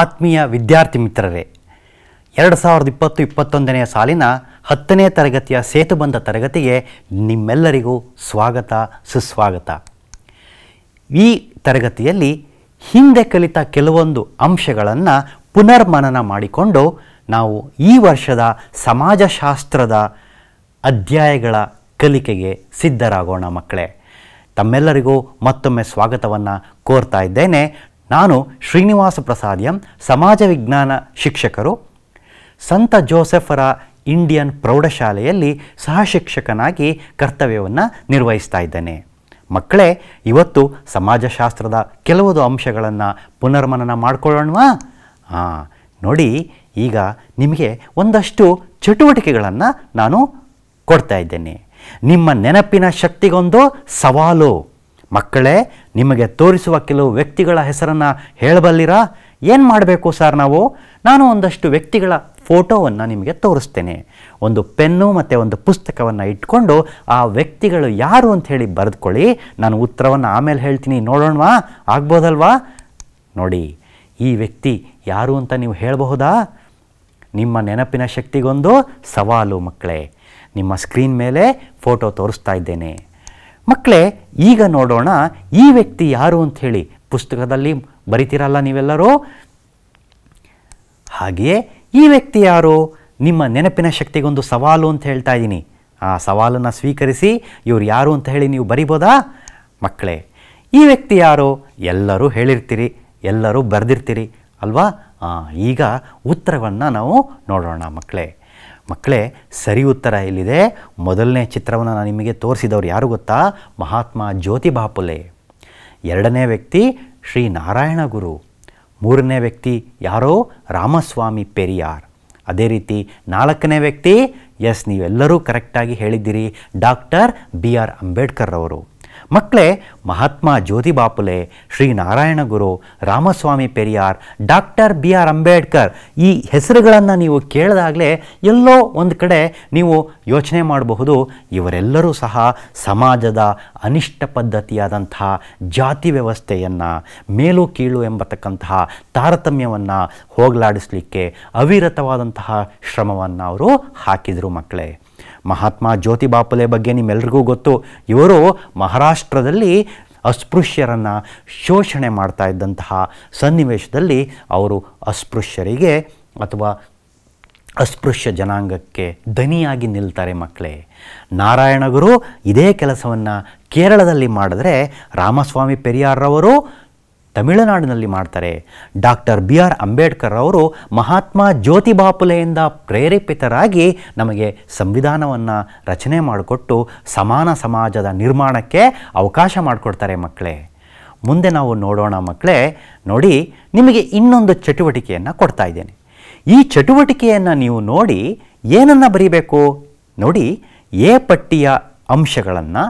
ಆತ್ಮೀಯ ವಿದ್ಯಾರ್ಥಿ ಮಿತ್ರರೇ ಎರಡು ಸಾವಿರದ ಇಪ್ಪತ್ತು ಇಪ್ಪತ್ತೊಂದನೆಯ ಸಾಲಿನ ಹತ್ತನೇ ತರಗತಿಯ ಬಂದ ತರಗತಿಗೆ ನಿಮ್ಮೆಲ್ಲರಿಗೂ ಸ್ವಾಗತ ಸುಸ್ವಾಗತ ಈ ತರಗತಿಯಲ್ಲಿ ಹಿಂದೆ ಕಲಿತ ಕೆಲವೊಂದು ಅಂಶಗಳನ್ನು ಪುನರ್ಮನನ ಮಾಡಿಕೊಂಡು ನಾವು ಈ ವರ್ಷದ ಸಮಾಜಶಾಸ್ತ್ರದ ಅಧ್ಯಾಯಗಳ ಕಲಿಕೆಗೆ ಸಿದ್ಧರಾಗೋಣ ಮಕ್ಕಳೇ ತಮ್ಮೆಲ್ಲರಿಗೂ ಮತ್ತೊಮ್ಮೆ ಸ್ವಾಗತವನ್ನು ಕೋರ್ತಾ ಇದ್ದೇನೆ ನಾನು ಶ್ರೀನಿವಾಸ ಎಂ ಸಮಾಜ ವಿಜ್ಞಾನ ಶಿಕ್ಷಕರು ಸಂತ ಜೋಸೆಫರ ಇಂಡಿಯನ್ ಪ್ರೌಢಶಾಲೆಯಲ್ಲಿ ಸಹಶಿಕ್ಷಕನಾಗಿ ಕರ್ತವ್ಯವನ್ನು ನಿರ್ವಹಿಸ್ತಾ ಇದ್ದೇನೆ ಮಕ್ಕಳೇ ಇವತ್ತು ಸಮಾಜಶಾಸ್ತ್ರದ ಕೆಲವೊಂದು ಅಂಶಗಳನ್ನು ಪುನರ್ಮನನ ಮಾಡ್ಕೊಳ್ಳೋಣವಾ ಹಾಂ ನೋಡಿ ಈಗ ನಿಮಗೆ ಒಂದಷ್ಟು ಚಟುವಟಿಕೆಗಳನ್ನು ನಾನು ಕೊಡ್ತಾ ಇದ್ದೇನೆ ನಿಮ್ಮ ನೆನಪಿನ ಶಕ್ತಿಗೊಂದು ಸವಾಲು ಮಕ್ಕಳೇ ನಿಮಗೆ ತೋರಿಸುವ ಕೆಲವು ವ್ಯಕ್ತಿಗಳ ಹೆಸರನ್ನು ಹೇಳಬಲ್ಲಿರಾ ಏನು ಮಾಡಬೇಕು ಸರ್ ನಾವು ನಾನು ಒಂದಷ್ಟು ವ್ಯಕ್ತಿಗಳ ಫೋಟೋವನ್ನು ನಿಮಗೆ ತೋರಿಸ್ತೇನೆ ಒಂದು ಪೆನ್ನು ಮತ್ತು ಒಂದು ಪುಸ್ತಕವನ್ನು ಇಟ್ಕೊಂಡು ಆ ವ್ಯಕ್ತಿಗಳು ಯಾರು ಅಂತ ಹೇಳಿ ಬರೆದುಕೊಳ್ಳಿ ನಾನು ಉತ್ತರವನ್ನು ಆಮೇಲೆ ಹೇಳ್ತೀನಿ ನೋಡೋಣವಾ ಆಗ್ಬೋದಲ್ವಾ ನೋಡಿ ಈ ವ್ಯಕ್ತಿ ಯಾರು ಅಂತ ನೀವು ಹೇಳಬಹುದಾ ನಿಮ್ಮ ನೆನಪಿನ ಶಕ್ತಿಗೊಂದು ಸವಾಲು ಮಕ್ಕಳೇ ನಿಮ್ಮ ಸ್ಕ್ರೀನ್ ಮೇಲೆ ಫೋಟೋ ತೋರಿಸ್ತಾ ಇದ್ದೇನೆ ಮಕ್ಕಳೇ ಈಗ ನೋಡೋಣ ಈ ವ್ಯಕ್ತಿ ಯಾರು ಅಂತ ಹೇಳಿ ಪುಸ್ತಕದಲ್ಲಿ ಬರಿತೀರಲ್ಲ ನೀವೆಲ್ಲರೂ ಹಾಗೆಯೇ ಈ ವ್ಯಕ್ತಿ ಯಾರು ನಿಮ್ಮ ನೆನಪಿನ ಶಕ್ತಿಗೊಂದು ಸವಾಲು ಅಂತ ಹೇಳ್ತಾ ಇದ್ದೀನಿ ಆ ಸವಾಲನ್ನು ಸ್ವೀಕರಿಸಿ ಇವರು ಯಾರು ಅಂತ ಹೇಳಿ ನೀವು ಬರಿಬೋದಾ ಮಕ್ಕಳೇ ಈ ವ್ಯಕ್ತಿ ಯಾರು ಎಲ್ಲರೂ ಹೇಳಿರ್ತೀರಿ ಎಲ್ಲರೂ ಬರೆದಿರ್ತೀರಿ ಅಲ್ವಾ ಈಗ ಉತ್ತರವನ್ನು ನಾವು ನೋಡೋಣ ಮಕ್ಕಳೇ ಮಕ್ಕಳೇ ಸರಿ ಉತ್ತರ ಇಲ್ಲಿದೆ ಮೊದಲನೇ ಚಿತ್ರವನ್ನು ನಾನು ನಿಮಗೆ ತೋರಿಸಿದವರು ಯಾರು ಗೊತ್ತಾ ಮಹಾತ್ಮ ಜ್ಯೋತಿಬಾ ಫುಲೆ ಎರಡನೇ ವ್ಯಕ್ತಿ ಶ್ರೀ ನಾರಾಯಣ ಗುರು ಮೂರನೇ ವ್ಯಕ್ತಿ ಯಾರೋ ರಾಮಸ್ವಾಮಿ ಪೆರಿಯಾರ್ ಅದೇ ರೀತಿ ನಾಲ್ಕನೇ ವ್ಯಕ್ತಿ ಎಸ್ ನೀವೆಲ್ಲರೂ ಕರೆಕ್ಟಾಗಿ ಹೇಳಿದ್ದೀರಿ ಡಾಕ್ಟರ್ ಬಿ ಆರ್ ಅಂಬೇಡ್ಕರ್ ಅವರು ಮಕ್ಕಳೇ Mahatma Jyotiba Phule Shri Narayana Guru Ramaswamy Periyar doctor B R Ambedkar ಈ ಹೆಸರುಗಳನ್ನು ನೀವು ಕೇಳಿದಾಗಲೇ ಎಲ್ಲೋ ಒಂದು ಕಡೆ ನೀವು ಯೋಚನೆ ಮಾಡಬಹುದು ಇವರೆಲ್ಲರೂ ಸಹ ಸಮಾಜದ ಅನಿಷ್ಟ ಪದ್ಧತಿಯಾದಂತಹ ಜಾತಿ ವ್ಯವಸ್ಥೆಯನ್ನು ಮೇಲು ಕೀಳು ಎಂಬತಕ್ಕಂತಹ ತಾರತಮ್ಯವನ್ನು ಹೋಗಲಾಡಿಸಲಿಕ್ಕೆ ಅವಿರತವಾದಂತಹ ಶ್ರಮವನ್ನು ಅವರು ಹಾಕಿದರು ಮಕ್ಕಳೇ ಮಹಾತ್ಮ ಜ್ಯೋತಿಬಾ ಫುಲೆ ಬಗ್ಗೆ ನಿಮ್ಮೆಲ್ರಿಗೂ ಗೊತ್ತು ಇವರು ಮಹಾರಾಷ್ಟ್ರದಲ್ಲಿ ಅಸ್ಪೃಶ್ಯರನ್ನು ಶೋಷಣೆ ಮಾಡ್ತಾ ಇದ್ದಂತಹ ಸನ್ನಿವೇಶದಲ್ಲಿ ಅವರು ಅಸ್ಪೃಶ್ಯರಿಗೆ ಅಥವಾ ಅಸ್ಪೃಶ್ಯ ಜನಾಂಗಕ್ಕೆ ದನಿಯಾಗಿ ನಿಲ್ತಾರೆ ಮಕ್ಕಳೇ ನಾರಾಯಣಗುರು ಇದೇ ಕೆಲಸವನ್ನು ಕೇರಳದಲ್ಲಿ ಮಾಡಿದ್ರೆ ರಾಮಸ್ವಾಮಿ ಪೆರಿಯಾರ್ರವರು ತಮಿಳುನಾಡಿನಲ್ಲಿ ಮಾಡ್ತಾರೆ ಡಾಕ್ಟರ್ ಬಿ ಆರ್ ಅಂಬೇಡ್ಕರ್ ಅವರು ಮಹಾತ್ಮ ಜ್ಯೋತಿಬಾಪುಲೆಯಿಂದ ಪ್ರೇರೇಪಿತರಾಗಿ ನಮಗೆ ಸಂವಿಧಾನವನ್ನು ರಚನೆ ಮಾಡಿಕೊಟ್ಟು ಸಮಾನ ಸಮಾಜದ ನಿರ್ಮಾಣಕ್ಕೆ ಅವಕಾಶ ಮಾಡಿಕೊಡ್ತಾರೆ ಮಕ್ಕಳೇ ಮುಂದೆ ನಾವು ನೋಡೋಣ ಮಕ್ಕಳೇ ನೋಡಿ ನಿಮಗೆ ಇನ್ನೊಂದು ಚಟುವಟಿಕೆಯನ್ನು ಕೊಡ್ತಾ ಇದ್ದೇನೆ ಈ ಚಟುವಟಿಕೆಯನ್ನು ನೀವು ನೋಡಿ ಏನನ್ನು ಬರೀಬೇಕು ನೋಡಿ ಎ ಪಟ್ಟಿಯ ಅಂಶಗಳನ್ನು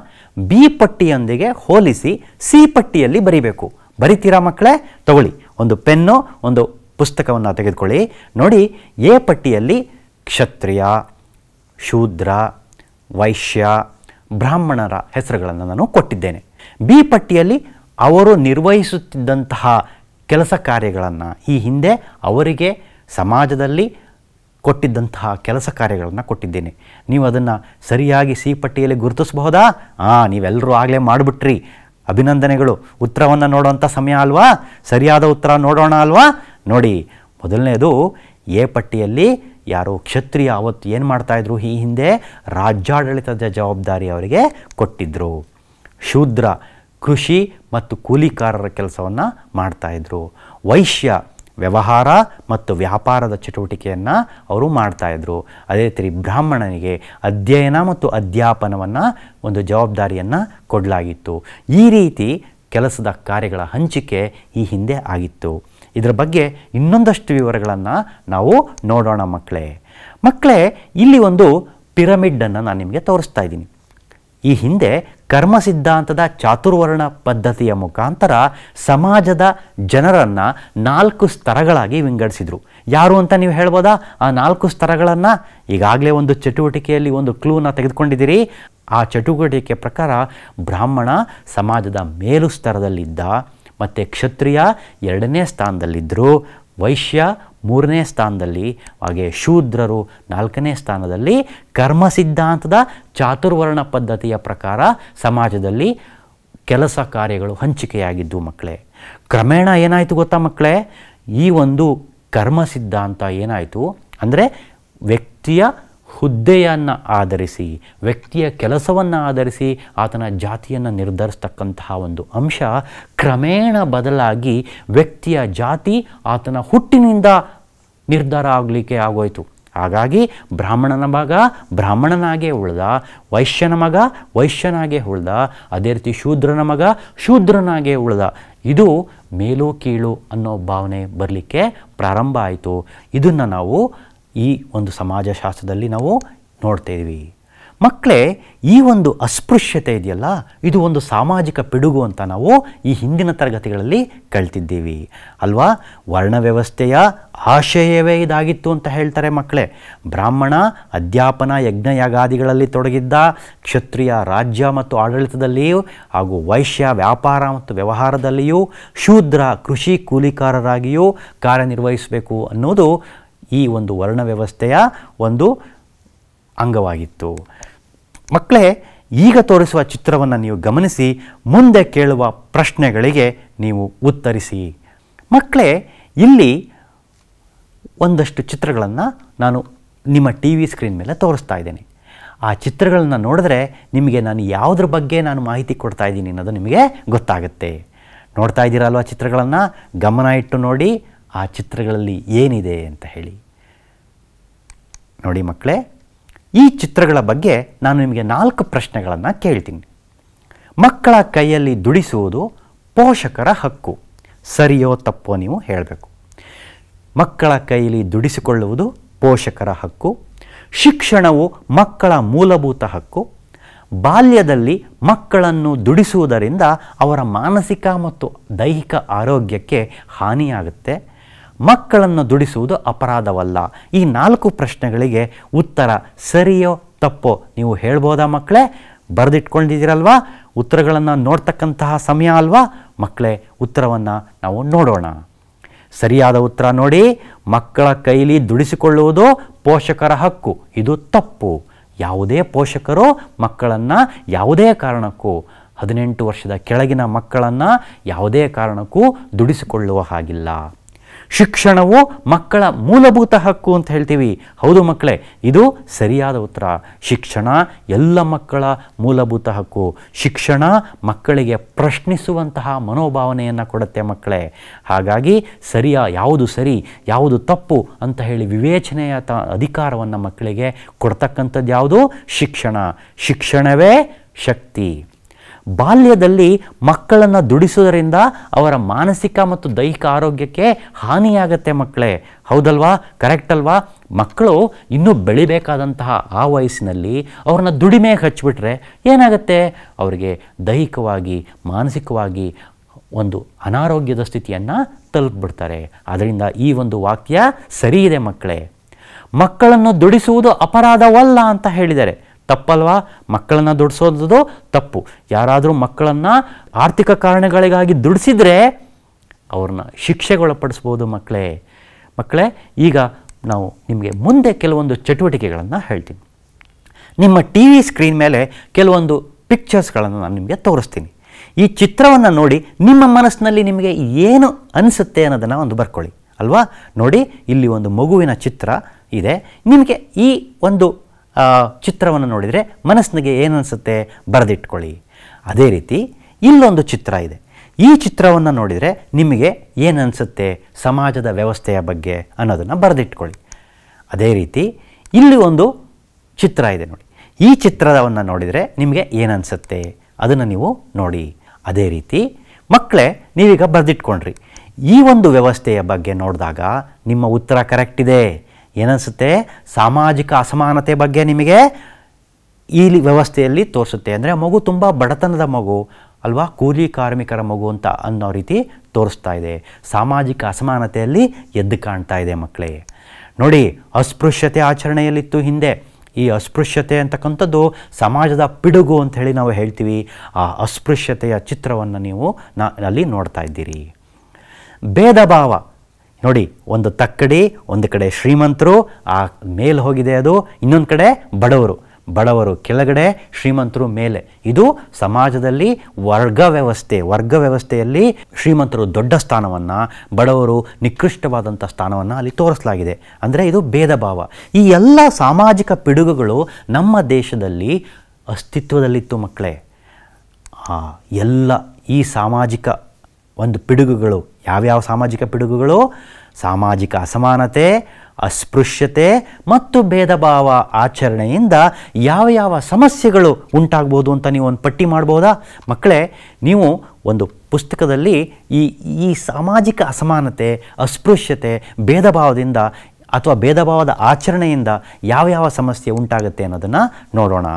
ಬಿ ಪಟ್ಟಿಯೊಂದಿಗೆ ಹೋಲಿಸಿ ಸಿ ಪಟ್ಟಿಯಲ್ಲಿ ಬರೀಬೇಕು ಬರಿತೀರಾ ಮಕ್ಕಳೇ ತಗೊಳ್ಳಿ ಒಂದು ಪೆನ್ನು ಒಂದು ಪುಸ್ತಕವನ್ನು ತೆಗೆದುಕೊಳ್ಳಿ ನೋಡಿ ಎ ಪಟ್ಟಿಯಲ್ಲಿ ಕ್ಷತ್ರಿಯ ಶೂದ್ರ ವೈಶ್ಯ ಬ್ರಾಹ್ಮಣರ ಹೆಸರುಗಳನ್ನು ನಾನು ಕೊಟ್ಟಿದ್ದೇನೆ ಬಿ ಪಟ್ಟಿಯಲ್ಲಿ ಅವರು ನಿರ್ವಹಿಸುತ್ತಿದ್ದಂತಹ ಕೆಲಸ ಕಾರ್ಯಗಳನ್ನು ಈ ಹಿಂದೆ ಅವರಿಗೆ ಸಮಾಜದಲ್ಲಿ ಕೊಟ್ಟಿದ್ದಂತಹ ಕೆಲಸ ಕಾರ್ಯಗಳನ್ನು ಕೊಟ್ಟಿದ್ದೇನೆ ನೀವು ಅದನ್ನು ಸರಿಯಾಗಿ ಸಿ ಪಟ್ಟಿಯಲ್ಲಿ ಗುರುತಿಸಬಹುದಾ ಹಾಂ ನೀವೆಲ್ಲರೂ ಆಗಲೇ ಮಾಡಿಬಿಟ್ರಿ ಅಭಿನಂದನೆಗಳು ಉತ್ತರವನ್ನು ನೋಡೋವಂಥ ಸಮಯ ಅಲ್ವಾ ಸರಿಯಾದ ಉತ್ತರ ನೋಡೋಣ ಅಲ್ವಾ ನೋಡಿ ಮೊದಲನೇದು ಎ ಪಟ್ಟಿಯಲ್ಲಿ ಯಾರೋ ಕ್ಷತ್ರಿಯ ಅವತ್ತು ಏನು ಮಾಡ್ತಾಯಿದ್ರು ಈ ಹಿಂದೆ ರಾಜ್ಯಾಡಳಿತದ ಜವಾಬ್ದಾರಿ ಅವರಿಗೆ ಕೊಟ್ಟಿದ್ದರು ಶೂದ್ರ ಕೃಷಿ ಮತ್ತು ಕೂಲಿಕಾರರ ಕೆಲಸವನ್ನು ಮಾಡ್ತಾಯಿದ್ರು ವೈಶ್ಯ ವ್ಯವಹಾರ ಮತ್ತು ವ್ಯಾಪಾರದ ಚಟುವಟಿಕೆಯನ್ನು ಅವರು ಮಾಡ್ತಾಯಿದ್ರು ಅದೇ ರೀತಿ ಬ್ರಾಹ್ಮಣನಿಗೆ ಅಧ್ಯಯನ ಮತ್ತು ಅಧ್ಯಾಪನವನ್ನು ಒಂದು ಜವಾಬ್ದಾರಿಯನ್ನು ಕೊಡಲಾಗಿತ್ತು ಈ ರೀತಿ ಕೆಲಸದ ಕಾರ್ಯಗಳ ಹಂಚಿಕೆ ಈ ಹಿಂದೆ ಆಗಿತ್ತು ಇದರ ಬಗ್ಗೆ ಇನ್ನೊಂದಷ್ಟು ವಿವರಗಳನ್ನು ನಾವು ನೋಡೋಣ ಮಕ್ಕಳೇ ಮಕ್ಕಳೇ ಇಲ್ಲಿ ಒಂದು ಪಿರಮಿಡನ್ನು ನಾನು ನಿಮಗೆ ತೋರಿಸ್ತಾ ಇದ್ದೀನಿ ಈ ಹಿಂದೆ ಕರ್ಮ ಸಿದ್ಧಾಂತದ ಚಾತುರ್ವರ್ಣ ಪದ್ಧತಿಯ ಮುಖಾಂತರ ಸಮಾಜದ ಜನರನ್ನು ನಾಲ್ಕು ಸ್ತರಗಳಾಗಿ ವಿಂಗಡಿಸಿದರು ಯಾರು ಅಂತ ನೀವು ಹೇಳ್ಬೋದಾ ಆ ನಾಲ್ಕು ಸ್ತರಗಳನ್ನು ಈಗಾಗಲೇ ಒಂದು ಚಟುವಟಿಕೆಯಲ್ಲಿ ಒಂದು ಕ್ಲೂನ ತೆಗೆದುಕೊಂಡಿದ್ದೀರಿ ಆ ಚಟುವಟಿಕೆ ಪ್ರಕಾರ ಬ್ರಾಹ್ಮಣ ಸಮಾಜದ ಮೇಲು ಸ್ತರದಲ್ಲಿದ್ದ ಮತ್ತು ಕ್ಷತ್ರಿಯ ಎರಡನೇ ಸ್ಥಾನದಲ್ಲಿದ್ದರು ವೈಶ್ಯ ಮೂರನೇ ಸ್ಥಾನದಲ್ಲಿ ಹಾಗೆ ಶೂದ್ರರು ನಾಲ್ಕನೇ ಸ್ಥಾನದಲ್ಲಿ ಕರ್ಮ ಸಿದ್ಧಾಂತದ ಚಾತುರ್ವರ್ಣ ಪದ್ಧತಿಯ ಪ್ರಕಾರ ಸಮಾಜದಲ್ಲಿ ಕೆಲಸ ಕಾರ್ಯಗಳು ಹಂಚಿಕೆಯಾಗಿದ್ದು ಮಕ್ಕಳೇ ಕ್ರಮೇಣ ಏನಾಯಿತು ಗೊತ್ತಾ ಮಕ್ಕಳೇ ಈ ಒಂದು ಕರ್ಮ ಸಿದ್ಧಾಂತ ಏನಾಯಿತು ಅಂದರೆ ವ್ಯಕ್ತಿಯ ಹುದ್ದೆಯನ್ನು ಆಧರಿಸಿ ವ್ಯಕ್ತಿಯ ಕೆಲಸವನ್ನು ಆಧರಿಸಿ ಆತನ ಜಾತಿಯನ್ನು ನಿರ್ಧರಿಸ್ತಕ್ಕಂತಹ ಒಂದು ಅಂಶ ಕ್ರಮೇಣ ಬದಲಾಗಿ ವ್ಯಕ್ತಿಯ ಜಾತಿ ಆತನ ಹುಟ್ಟಿನಿಂದ ನಿರ್ಧಾರ ಆಗಲಿಕ್ಕೆ ಆಗೋಯಿತು ಹಾಗಾಗಿ ಬ್ರಾಹ್ಮಣನ ಮಗ ಬ್ರಾಹ್ಮಣನಾಗೆ ಉಳಿದ ವೈಶ್ಯನ ಮಗ ವೈಶ್ಯನಾಗೆ ಉಳ್ದ ಅದೇ ರೀತಿ ಶೂದ್ರನ ಮಗ ಶೂದ್ರನಾಗೆ ಉಳ್ದ ಇದು ಮೇಲು ಕೀಳು ಅನ್ನೋ ಭಾವನೆ ಬರಲಿಕ್ಕೆ ಪ್ರಾರಂಭ ಆಯಿತು ಇದನ್ನು ನಾವು ಈ ಒಂದು ಸಮಾಜಶಾಸ್ತ್ರದಲ್ಲಿ ನಾವು ನೋಡ್ತೇವೆ ಮಕ್ಕಳೇ ಈ ಒಂದು ಅಸ್ಪೃಶ್ಯತೆ ಇದೆಯಲ್ಲ ಇದು ಒಂದು ಸಾಮಾಜಿಕ ಪಿಡುಗು ಅಂತ ನಾವು ಈ ಹಿಂದಿನ ತರಗತಿಗಳಲ್ಲಿ ಕಳ್ತಿದ್ದೀವಿ ಅಲ್ವಾ ವರ್ಣ ವ್ಯವಸ್ಥೆಯ ಆಶಯವೇ ಇದಾಗಿತ್ತು ಅಂತ ಹೇಳ್ತಾರೆ ಮಕ್ಕಳೇ ಬ್ರಾಹ್ಮಣ ಅಧ್ಯಾಪನ ಯಜ್ಞಯಾಗಾದಿಗಳಲ್ಲಿ ತೊಡಗಿದ್ದ ಕ್ಷತ್ರಿಯ ರಾಜ್ಯ ಮತ್ತು ಆಡಳಿತದಲ್ಲಿಯೂ ಹಾಗೂ ವೈಶ್ಯ ವ್ಯಾಪಾರ ಮತ್ತು ವ್ಯವಹಾರದಲ್ಲಿಯೂ ಶೂದ್ರ ಕೃಷಿ ಕೂಲಿಕಾರರಾಗಿಯೂ ಕಾರ್ಯನಿರ್ವಹಿಸಬೇಕು ಅನ್ನೋದು ಈ ಒಂದು ವರ್ಣ ವ್ಯವಸ್ಥೆಯ ಒಂದು ಅಂಗವಾಗಿತ್ತು ಮಕ್ಕಳೇ ಈಗ ತೋರಿಸುವ ಚಿತ್ರವನ್ನು ನೀವು ಗಮನಿಸಿ ಮುಂದೆ ಕೇಳುವ ಪ್ರಶ್ನೆಗಳಿಗೆ ನೀವು ಉತ್ತರಿಸಿ ಮಕ್ಕಳೇ ಇಲ್ಲಿ ಒಂದಷ್ಟು ಚಿತ್ರಗಳನ್ನು ನಾನು ನಿಮ್ಮ ಟಿ ವಿ ಸ್ಕ್ರೀನ್ ಮೇಲೆ ತೋರಿಸ್ತಾ ಇದ್ದೇನೆ ಆ ಚಿತ್ರಗಳನ್ನು ನೋಡಿದ್ರೆ ನಿಮಗೆ ನಾನು ಯಾವುದ್ರ ಬಗ್ಗೆ ನಾನು ಮಾಹಿತಿ ಕೊಡ್ತಾ ಇದ್ದೀನಿ ಅನ್ನೋದು ನಿಮಗೆ ಗೊತ್ತಾಗುತ್ತೆ ನೋಡ್ತಾ ಇದ್ದೀರಲ್ವ ಚಿತ್ರಗಳನ್ನು ಗಮನ ಇಟ್ಟು ನೋಡಿ ಆ ಚಿತ್ರಗಳಲ್ಲಿ ಏನಿದೆ ಅಂತ ಹೇಳಿ ನೋಡಿ ಮಕ್ಕಳೇ ಈ ಚಿತ್ರಗಳ ಬಗ್ಗೆ ನಾನು ನಿಮಗೆ ನಾಲ್ಕು ಪ್ರಶ್ನೆಗಳನ್ನು ಕೇಳ್ತೀನಿ ಮಕ್ಕಳ ಕೈಯಲ್ಲಿ ದುಡಿಸುವುದು ಪೋಷಕರ ಹಕ್ಕು ಸರಿಯೋ ತಪ್ಪೋ ನೀವು ಹೇಳಬೇಕು ಮಕ್ಕಳ ಕೈಯಲ್ಲಿ ದುಡಿಸಿಕೊಳ್ಳುವುದು ಪೋಷಕರ ಹಕ್ಕು ಶಿಕ್ಷಣವು ಮಕ್ಕಳ ಮೂಲಭೂತ ಹಕ್ಕು ಬಾಲ್ಯದಲ್ಲಿ ಮಕ್ಕಳನ್ನು ದುಡಿಸುವುದರಿಂದ ಅವರ ಮಾನಸಿಕ ಮತ್ತು ದೈಹಿಕ ಆರೋಗ್ಯಕ್ಕೆ ಹಾನಿಯಾಗುತ್ತೆ ಮಕ್ಕಳನ್ನು ದುಡಿಸುವುದು ಅಪರಾಧವಲ್ಲ ಈ ನಾಲ್ಕು ಪ್ರಶ್ನೆಗಳಿಗೆ ಉತ್ತರ ಸರಿಯೋ ತಪ್ಪೋ ನೀವು ಹೇಳ್ಬೋದಾ ಮಕ್ಕಳೇ ಬರೆದಿಟ್ಕೊಂಡಿದ್ದೀರಲ್ವಾ ಉತ್ತರಗಳನ್ನು ನೋಡ್ತಕ್ಕಂತಹ ಸಮಯ ಅಲ್ವಾ ಮಕ್ಕಳೇ ಉತ್ತರವನ್ನು ನಾವು ನೋಡೋಣ ಸರಿಯಾದ ಉತ್ತರ ನೋಡಿ ಮಕ್ಕಳ ಕೈಲಿ ದುಡಿಸಿಕೊಳ್ಳುವುದು ಪೋಷಕರ ಹಕ್ಕು ಇದು ತಪ್ಪು ಯಾವುದೇ ಪೋಷಕರು ಮಕ್ಕಳನ್ನು ಯಾವುದೇ ಕಾರಣಕ್ಕೂ ಹದಿನೆಂಟು ವರ್ಷದ ಕೆಳಗಿನ ಮಕ್ಕಳನ್ನು ಯಾವುದೇ ಕಾರಣಕ್ಕೂ ದುಡಿಸಿಕೊಳ್ಳುವ ಹಾಗಿಲ್ಲ ಶಿಕ್ಷಣವು ಮಕ್ಕಳ ಮೂಲಭೂತ ಹಕ್ಕು ಅಂತ ಹೇಳ್ತೀವಿ ಹೌದು ಮಕ್ಕಳೇ ಇದು ಸರಿಯಾದ ಉತ್ತರ ಶಿಕ್ಷಣ ಎಲ್ಲ ಮಕ್ಕಳ ಮೂಲಭೂತ ಹಕ್ಕು ಶಿಕ್ಷಣ ಮಕ್ಕಳಿಗೆ ಪ್ರಶ್ನಿಸುವಂತಹ ಮನೋಭಾವನೆಯನ್ನು ಕೊಡುತ್ತೆ ಮಕ್ಕಳೇ ಹಾಗಾಗಿ ಸರಿಯ ಯಾವುದು ಸರಿ ಯಾವುದು ತಪ್ಪು ಅಂತ ಹೇಳಿ ವಿವೇಚನೆಯ ತ ಅಧಿಕಾರವನ್ನು ಮಕ್ಕಳಿಗೆ ಕೊಡ್ತಕ್ಕಂಥದ್ದು ಯಾವುದು ಶಿಕ್ಷಣ ಶಿಕ್ಷಣವೇ ಶಕ್ತಿ ಬಾಲ್ಯದಲ್ಲಿ ಮಕ್ಕಳನ್ನು ದುಡಿಸೋದರಿಂದ ಅವರ ಮಾನಸಿಕ ಮತ್ತು ದೈಹಿಕ ಆರೋಗ್ಯಕ್ಕೆ ಹಾನಿಯಾಗತ್ತೆ ಮಕ್ಕಳೇ ಹೌದಲ್ವಾ ಕರೆಕ್ಟ್ ಅಲ್ವಾ ಮಕ್ಕಳು ಇನ್ನೂ ಬೆಳಿಬೇಕಾದಂತಹ ಆ ವಯಸ್ಸಿನಲ್ಲಿ ಅವ್ರನ್ನ ದುಡಿಮೆ ಹಚ್ಚಿಬಿಟ್ರೆ ಏನಾಗುತ್ತೆ ಅವರಿಗೆ ದೈಹಿಕವಾಗಿ ಮಾನಸಿಕವಾಗಿ ಒಂದು ಅನಾರೋಗ್ಯದ ಸ್ಥಿತಿಯನ್ನು ತಲುಪಿಬಿಡ್ತಾರೆ ಅದರಿಂದ ಈ ಒಂದು ವಾಕ್ಯ ಸರಿ ಇದೆ ಮಕ್ಕಳೇ ಮಕ್ಕಳನ್ನು ದುಡಿಸುವುದು ಅಪರಾಧವಲ್ಲ ಅಂತ ಹೇಳಿದರೆ ತಪ್ಪಲ್ವಾ ಮಕ್ಕಳನ್ನು ದುಡಿಸೋದು ತಪ್ಪು ಯಾರಾದರೂ ಮಕ್ಕಳನ್ನು ಆರ್ಥಿಕ ಕಾರಣಗಳಿಗಾಗಿ ದುಡಿಸಿದರೆ ಅವ್ರನ್ನ ಶಿಕ್ಷೆಗೊಳಪಡಿಸ್ಬೋದು ಮಕ್ಕಳೇ ಮಕ್ಕಳೇ ಈಗ ನಾವು ನಿಮಗೆ ಮುಂದೆ ಕೆಲವೊಂದು ಚಟುವಟಿಕೆಗಳನ್ನು ಹೇಳ್ತೀನಿ ನಿಮ್ಮ ಟಿ ವಿ ಸ್ಕ್ರೀನ್ ಮೇಲೆ ಕೆಲವೊಂದು ಪಿಕ್ಚರ್ಸ್ಗಳನ್ನು ನಾನು ನಿಮಗೆ ತೋರಿಸ್ತೀನಿ ಈ ಚಿತ್ರವನ್ನು ನೋಡಿ ನಿಮ್ಮ ಮನಸ್ಸಿನಲ್ಲಿ ನಿಮಗೆ ಏನು ಅನಿಸುತ್ತೆ ಅನ್ನೋದನ್ನು ಒಂದು ಬರ್ಕೊಳ್ಳಿ ಅಲ್ವಾ ನೋಡಿ ಇಲ್ಲಿ ಒಂದು ಮಗುವಿನ ಚಿತ್ರ ಇದೆ ನಿಮಗೆ ಈ ಒಂದು ಚಿತ್ರವನ್ನು ನೋಡಿದರೆ ಮನಸ್ಸಿಗೆ ಏನನ್ನಿಸುತ್ತೆ ಬರೆದಿಟ್ಕೊಳ್ಳಿ ಅದೇ ರೀತಿ ಇಲ್ಲೊಂದು ಚಿತ್ರ ಇದೆ ಈ ಚಿತ್ರವನ್ನು ನೋಡಿದರೆ ನಿಮಗೆ ಏನು ಸಮಾಜದ ವ್ಯವಸ್ಥೆಯ ಬಗ್ಗೆ ಅನ್ನೋದನ್ನು ಬರೆದಿಟ್ಕೊಳ್ಳಿ ಅದೇ ರೀತಿ ಇಲ್ಲಿ ಒಂದು ಚಿತ್ರ ಇದೆ ನೋಡಿ ಈ ಚಿತ್ರವನ್ನು ನೋಡಿದರೆ ನಿಮಗೆ ಏನನ್ನಿಸುತ್ತೆ ಅದನ್ನು ನೀವು ನೋಡಿ ಅದೇ ರೀತಿ ಮಕ್ಕಳೇ ನೀವೀಗ ಬರೆದಿಟ್ಕೊಂಡ್ರಿ ಈ ಒಂದು ವ್ಯವಸ್ಥೆಯ ಬಗ್ಗೆ ನೋಡಿದಾಗ ನಿಮ್ಮ ಉತ್ತರ ಕರೆಕ್ಟ್ ಇದೆ ಏನನ್ಸುತ್ತೆ ಸಾಮಾಜಿಕ ಅಸಮಾನತೆ ಬಗ್ಗೆ ನಿಮಗೆ ಈ ವ್ಯವಸ್ಥೆಯಲ್ಲಿ ತೋರಿಸುತ್ತೆ ಅಂದರೆ ಮಗು ತುಂಬ ಬಡತನದ ಮಗು ಅಲ್ವಾ ಕೂಲಿ ಕಾರ್ಮಿಕರ ಮಗು ಅಂತ ಅನ್ನೋ ರೀತಿ ತೋರಿಸ್ತಾ ಇದೆ ಸಾಮಾಜಿಕ ಅಸಮಾನತೆಯಲ್ಲಿ ಎದ್ದು ಕಾಣ್ತಾ ಇದೆ ಮಕ್ಕಳೇ ನೋಡಿ ಅಸ್ಪೃಶ್ಯತೆ ಆಚರಣೆಯಲ್ಲಿತ್ತು ಹಿಂದೆ ಈ ಅಸ್ಪೃಶ್ಯತೆ ಅಂತಕ್ಕಂಥದ್ದು ಸಮಾಜದ ಪಿಡುಗು ಅಂತ ಹೇಳಿ ನಾವು ಹೇಳ್ತೀವಿ ಆ ಅಸ್ಪೃಶ್ಯತೆಯ ಚಿತ್ರವನ್ನು ನೀವು ನಾ ಅಲ್ಲಿ ನೋಡ್ತಾ ಇದ್ದೀರಿ ಭೇದ ಭಾವ ನೋಡಿ ಒಂದು ತಕ್ಕಡಿ ಒಂದು ಕಡೆ ಶ್ರೀಮಂತರು ಆ ಮೇಲೆ ಹೋಗಿದೆ ಅದು ಇನ್ನೊಂದು ಕಡೆ ಬಡವರು ಬಡವರು ಕೆಳಗಡೆ ಶ್ರೀಮಂತರು ಮೇಲೆ ಇದು ಸಮಾಜದಲ್ಲಿ ವರ್ಗ ವ್ಯವಸ್ಥೆ ವರ್ಗ ವ್ಯವಸ್ಥೆಯಲ್ಲಿ ಶ್ರೀಮಂತರು ದೊಡ್ಡ ಸ್ಥಾನವನ್ನು ಬಡವರು ನಿಕೃಷ್ಟವಾದಂಥ ಸ್ಥಾನವನ್ನು ಅಲ್ಲಿ ತೋರಿಸಲಾಗಿದೆ ಅಂದರೆ ಇದು ಭೇದ ಭಾವ ಈ ಎಲ್ಲ ಸಾಮಾಜಿಕ ಪಿಡುಗುಗಳು ನಮ್ಮ ದೇಶದಲ್ಲಿ ಅಸ್ತಿತ್ವದಲ್ಲಿತ್ತು ಮಕ್ಕಳೇ ಎಲ್ಲ ಈ ಸಾಮಾಜಿಕ ಒಂದು ಪಿಡುಗುಗಳು ಯಾವ್ಯಾವ ಸಾಮಾಜಿಕ ಪಿಡುಗುಗಳು ಸಾಮಾಜಿಕ ಅಸಮಾನತೆ ಅಸ್ಪೃಶ್ಯತೆ ಮತ್ತು ಭಾವ ಆಚರಣೆಯಿಂದ ಯಾವ ಯಾವ ಸಮಸ್ಯೆಗಳು ಉಂಟಾಗ್ಬೋದು ಅಂತ ನೀವು ಒಂದು ಪಟ್ಟಿ ಮಾಡ್ಬೋದಾ ಮಕ್ಕಳೇ ನೀವು ಒಂದು ಪುಸ್ತಕದಲ್ಲಿ ಈ ಈ ಸಾಮಾಜಿಕ ಅಸಮಾನತೆ ಅಸ್ಪೃಶ್ಯತೆ ಭಾವದಿಂದ ಅಥವಾ ಭಾವದ ಆಚರಣೆಯಿಂದ ಯಾವ ಯಾವ ಸಮಸ್ಯೆ ಉಂಟಾಗುತ್ತೆ ಅನ್ನೋದನ್ನು ನೋಡೋಣ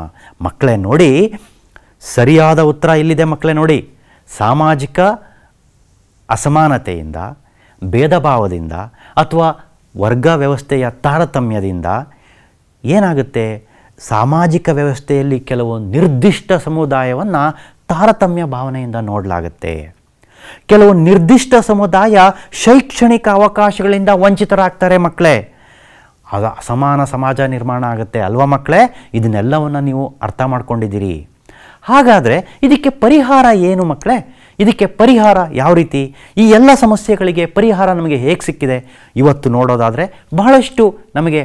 ಮಕ್ಕಳೇ ನೋಡಿ ಸರಿಯಾದ ಉತ್ತರ ಇಲ್ಲಿದೆ ಮಕ್ಕಳೇ ನೋಡಿ ಸಾಮಾಜಿಕ ಅಸಮಾನತೆಯಿಂದ ಭಾವದಿಂದ ಅಥವಾ ವರ್ಗ ವ್ಯವಸ್ಥೆಯ ತಾರತಮ್ಯದಿಂದ ಏನಾಗುತ್ತೆ ಸಾಮಾಜಿಕ ವ್ಯವಸ್ಥೆಯಲ್ಲಿ ಕೆಲವು ನಿರ್ದಿಷ್ಟ ಸಮುದಾಯವನ್ನು ತಾರತಮ್ಯ ಭಾವನೆಯಿಂದ ನೋಡಲಾಗುತ್ತೆ ಕೆಲವು ನಿರ್ದಿಷ್ಟ ಸಮುದಾಯ ಶೈಕ್ಷಣಿಕ ಅವಕಾಶಗಳಿಂದ ವಂಚಿತರಾಗ್ತಾರೆ ಮಕ್ಕಳೇ ಅದು ಅಸಮಾನ ಸಮಾಜ ನಿರ್ಮಾಣ ಆಗುತ್ತೆ ಅಲ್ವಾ ಮಕ್ಕಳೇ ಇದನ್ನೆಲ್ಲವನ್ನು ನೀವು ಅರ್ಥ ಮಾಡ್ಕೊಂಡಿದ್ದೀರಿ ಹಾಗಾದರೆ ಇದಕ್ಕೆ ಪರಿಹಾರ ಏನು ಮಕ್ಕಳೇ ಇದಕ್ಕೆ ಪರಿಹಾರ ಯಾವ ರೀತಿ ಈ ಎಲ್ಲ ಸಮಸ್ಯೆಗಳಿಗೆ ಪರಿಹಾರ ನಮಗೆ ಹೇಗೆ ಸಿಕ್ಕಿದೆ ಇವತ್ತು ನೋಡೋದಾದರೆ ಬಹಳಷ್ಟು ನಮಗೆ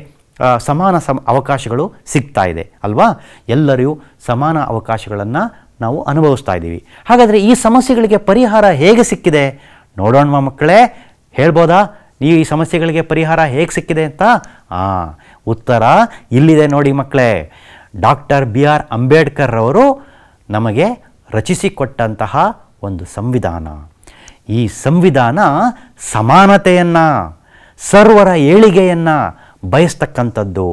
ಸಮಾನ ಸಮ ಅವಕಾಶಗಳು ಸಿಗ್ತಾ ಇದೆ ಅಲ್ವಾ ಎಲ್ಲರಿಗೂ ಸಮಾನ ಅವಕಾಶಗಳನ್ನು ನಾವು ಅನುಭವಿಸ್ತಾ ಇದ್ದೀವಿ ಹಾಗಾದರೆ ಈ ಸಮಸ್ಯೆಗಳಿಗೆ ಪರಿಹಾರ ಹೇಗೆ ಸಿಕ್ಕಿದೆ ನೋಡೋಣ ಮಕ್ಕಳೇ ಹೇಳ್ಬೋದಾ ನೀವು ಈ ಸಮಸ್ಯೆಗಳಿಗೆ ಪರಿಹಾರ ಹೇಗೆ ಸಿಕ್ಕಿದೆ ಅಂತ ಹಾಂ ಉತ್ತರ ಇಲ್ಲಿದೆ ನೋಡಿ ಮಕ್ಕಳೇ ಡಾಕ್ಟರ್ ಬಿ ಆರ್ ಅಂಬೇಡ್ಕರ್ ಅವರು ನಮಗೆ ರಚಿಸಿಕೊಟ್ಟಂತಹ ಒಂದು ಸಂವಿಧಾನ ಈ ಸಂವಿಧಾನ ಸಮಾನತೆಯನ್ನು ಸರ್ವರ ಏಳಿಗೆಯನ್ನು ಬಯಸ್ತಕ್ಕಂಥದ್ದು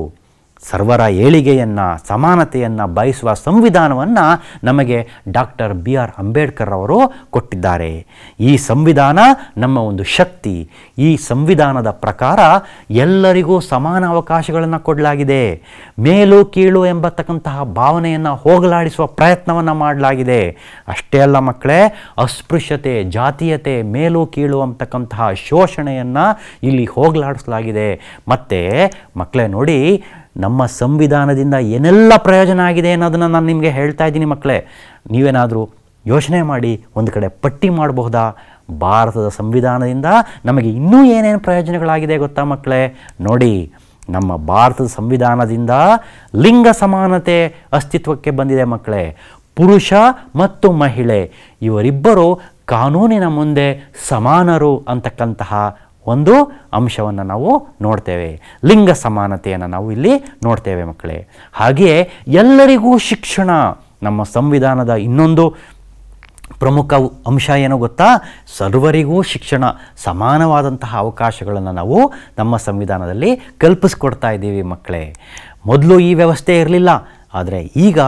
ಸರ್ವರ ಏಳಿಗೆಯನ್ನು ಸಮಾನತೆಯನ್ನು ಬಯಸುವ ಸಂವಿಧಾನವನ್ನು ನಮಗೆ ಡಾಕ್ಟರ್ ಬಿ ಆರ್ ಅಂಬೇಡ್ಕರ್ ಅವರು ಕೊಟ್ಟಿದ್ದಾರೆ ಈ ಸಂವಿಧಾನ ನಮ್ಮ ಒಂದು ಶಕ್ತಿ ಈ ಸಂವಿಧಾನದ ಪ್ರಕಾರ ಎಲ್ಲರಿಗೂ ಸಮಾನ ಅವಕಾಶಗಳನ್ನು ಕೊಡಲಾಗಿದೆ ಮೇಲು ಕೀಳು ಎಂಬತಕ್ಕಂತಹ ಭಾವನೆಯನ್ನು ಹೋಗಲಾಡಿಸುವ ಪ್ರಯತ್ನವನ್ನು ಮಾಡಲಾಗಿದೆ ಅಷ್ಟೇ ಅಲ್ಲ ಮಕ್ಕಳೇ ಅಸ್ಪೃಶ್ಯತೆ ಜಾತೀಯತೆ ಮೇಲು ಕೀಳು ಅಂತಕ್ಕಂತಹ ಶೋಷಣೆಯನ್ನು ಇಲ್ಲಿ ಹೋಗಲಾಡಿಸಲಾಗಿದೆ ಮತ್ತು ಮಕ್ಕಳೇ ನೋಡಿ ನಮ್ಮ ಸಂವಿಧಾನದಿಂದ ಏನೆಲ್ಲ ಪ್ರಯೋಜನ ಆಗಿದೆ ಅನ್ನೋದನ್ನು ನಾನು ನಿಮಗೆ ಹೇಳ್ತಾ ಇದ್ದೀನಿ ಮಕ್ಕಳೇ ನೀವೇನಾದರೂ ಯೋಚನೆ ಮಾಡಿ ಒಂದು ಕಡೆ ಪಟ್ಟಿ ಮಾಡಬಹುದಾ ಭಾರತದ ಸಂವಿಧಾನದಿಂದ ನಮಗೆ ಇನ್ನೂ ಏನೇನು ಪ್ರಯೋಜನಗಳಾಗಿದೆ ಗೊತ್ತಾ ಮಕ್ಕಳೇ ನೋಡಿ ನಮ್ಮ ಭಾರತದ ಸಂವಿಧಾನದಿಂದ ಲಿಂಗ ಸಮಾನತೆ ಅಸ್ತಿತ್ವಕ್ಕೆ ಬಂದಿದೆ ಮಕ್ಕಳೇ ಪುರುಷ ಮತ್ತು ಮಹಿಳೆ ಇವರಿಬ್ಬರು ಕಾನೂನಿನ ಮುಂದೆ ಸಮಾನರು ಅಂತಕ್ಕಂತಹ ಒಂದು ಅಂಶವನ್ನು ನಾವು ನೋಡ್ತೇವೆ ಲಿಂಗ ಸಮಾನತೆಯನ್ನು ನಾವು ಇಲ್ಲಿ ನೋಡ್ತೇವೆ ಮಕ್ಕಳೇ ಹಾಗೆಯೇ ಎಲ್ಲರಿಗೂ ಶಿಕ್ಷಣ ನಮ್ಮ ಸಂವಿಧಾನದ ಇನ್ನೊಂದು ಪ್ರಮುಖ ಅಂಶ ಏನು ಗೊತ್ತಾ ಸರ್ವರಿಗೂ ಶಿಕ್ಷಣ ಸಮಾನವಾದಂತಹ ಅವಕಾಶಗಳನ್ನು ನಾವು ನಮ್ಮ ಸಂವಿಧಾನದಲ್ಲಿ ಕಲ್ಪಿಸ್ಕೊಡ್ತಾ ಇದ್ದೀವಿ ಮಕ್ಕಳೇ ಮೊದಲು ಈ ವ್ಯವಸ್ಥೆ ಇರಲಿಲ್ಲ ಆದರೆ ಈಗ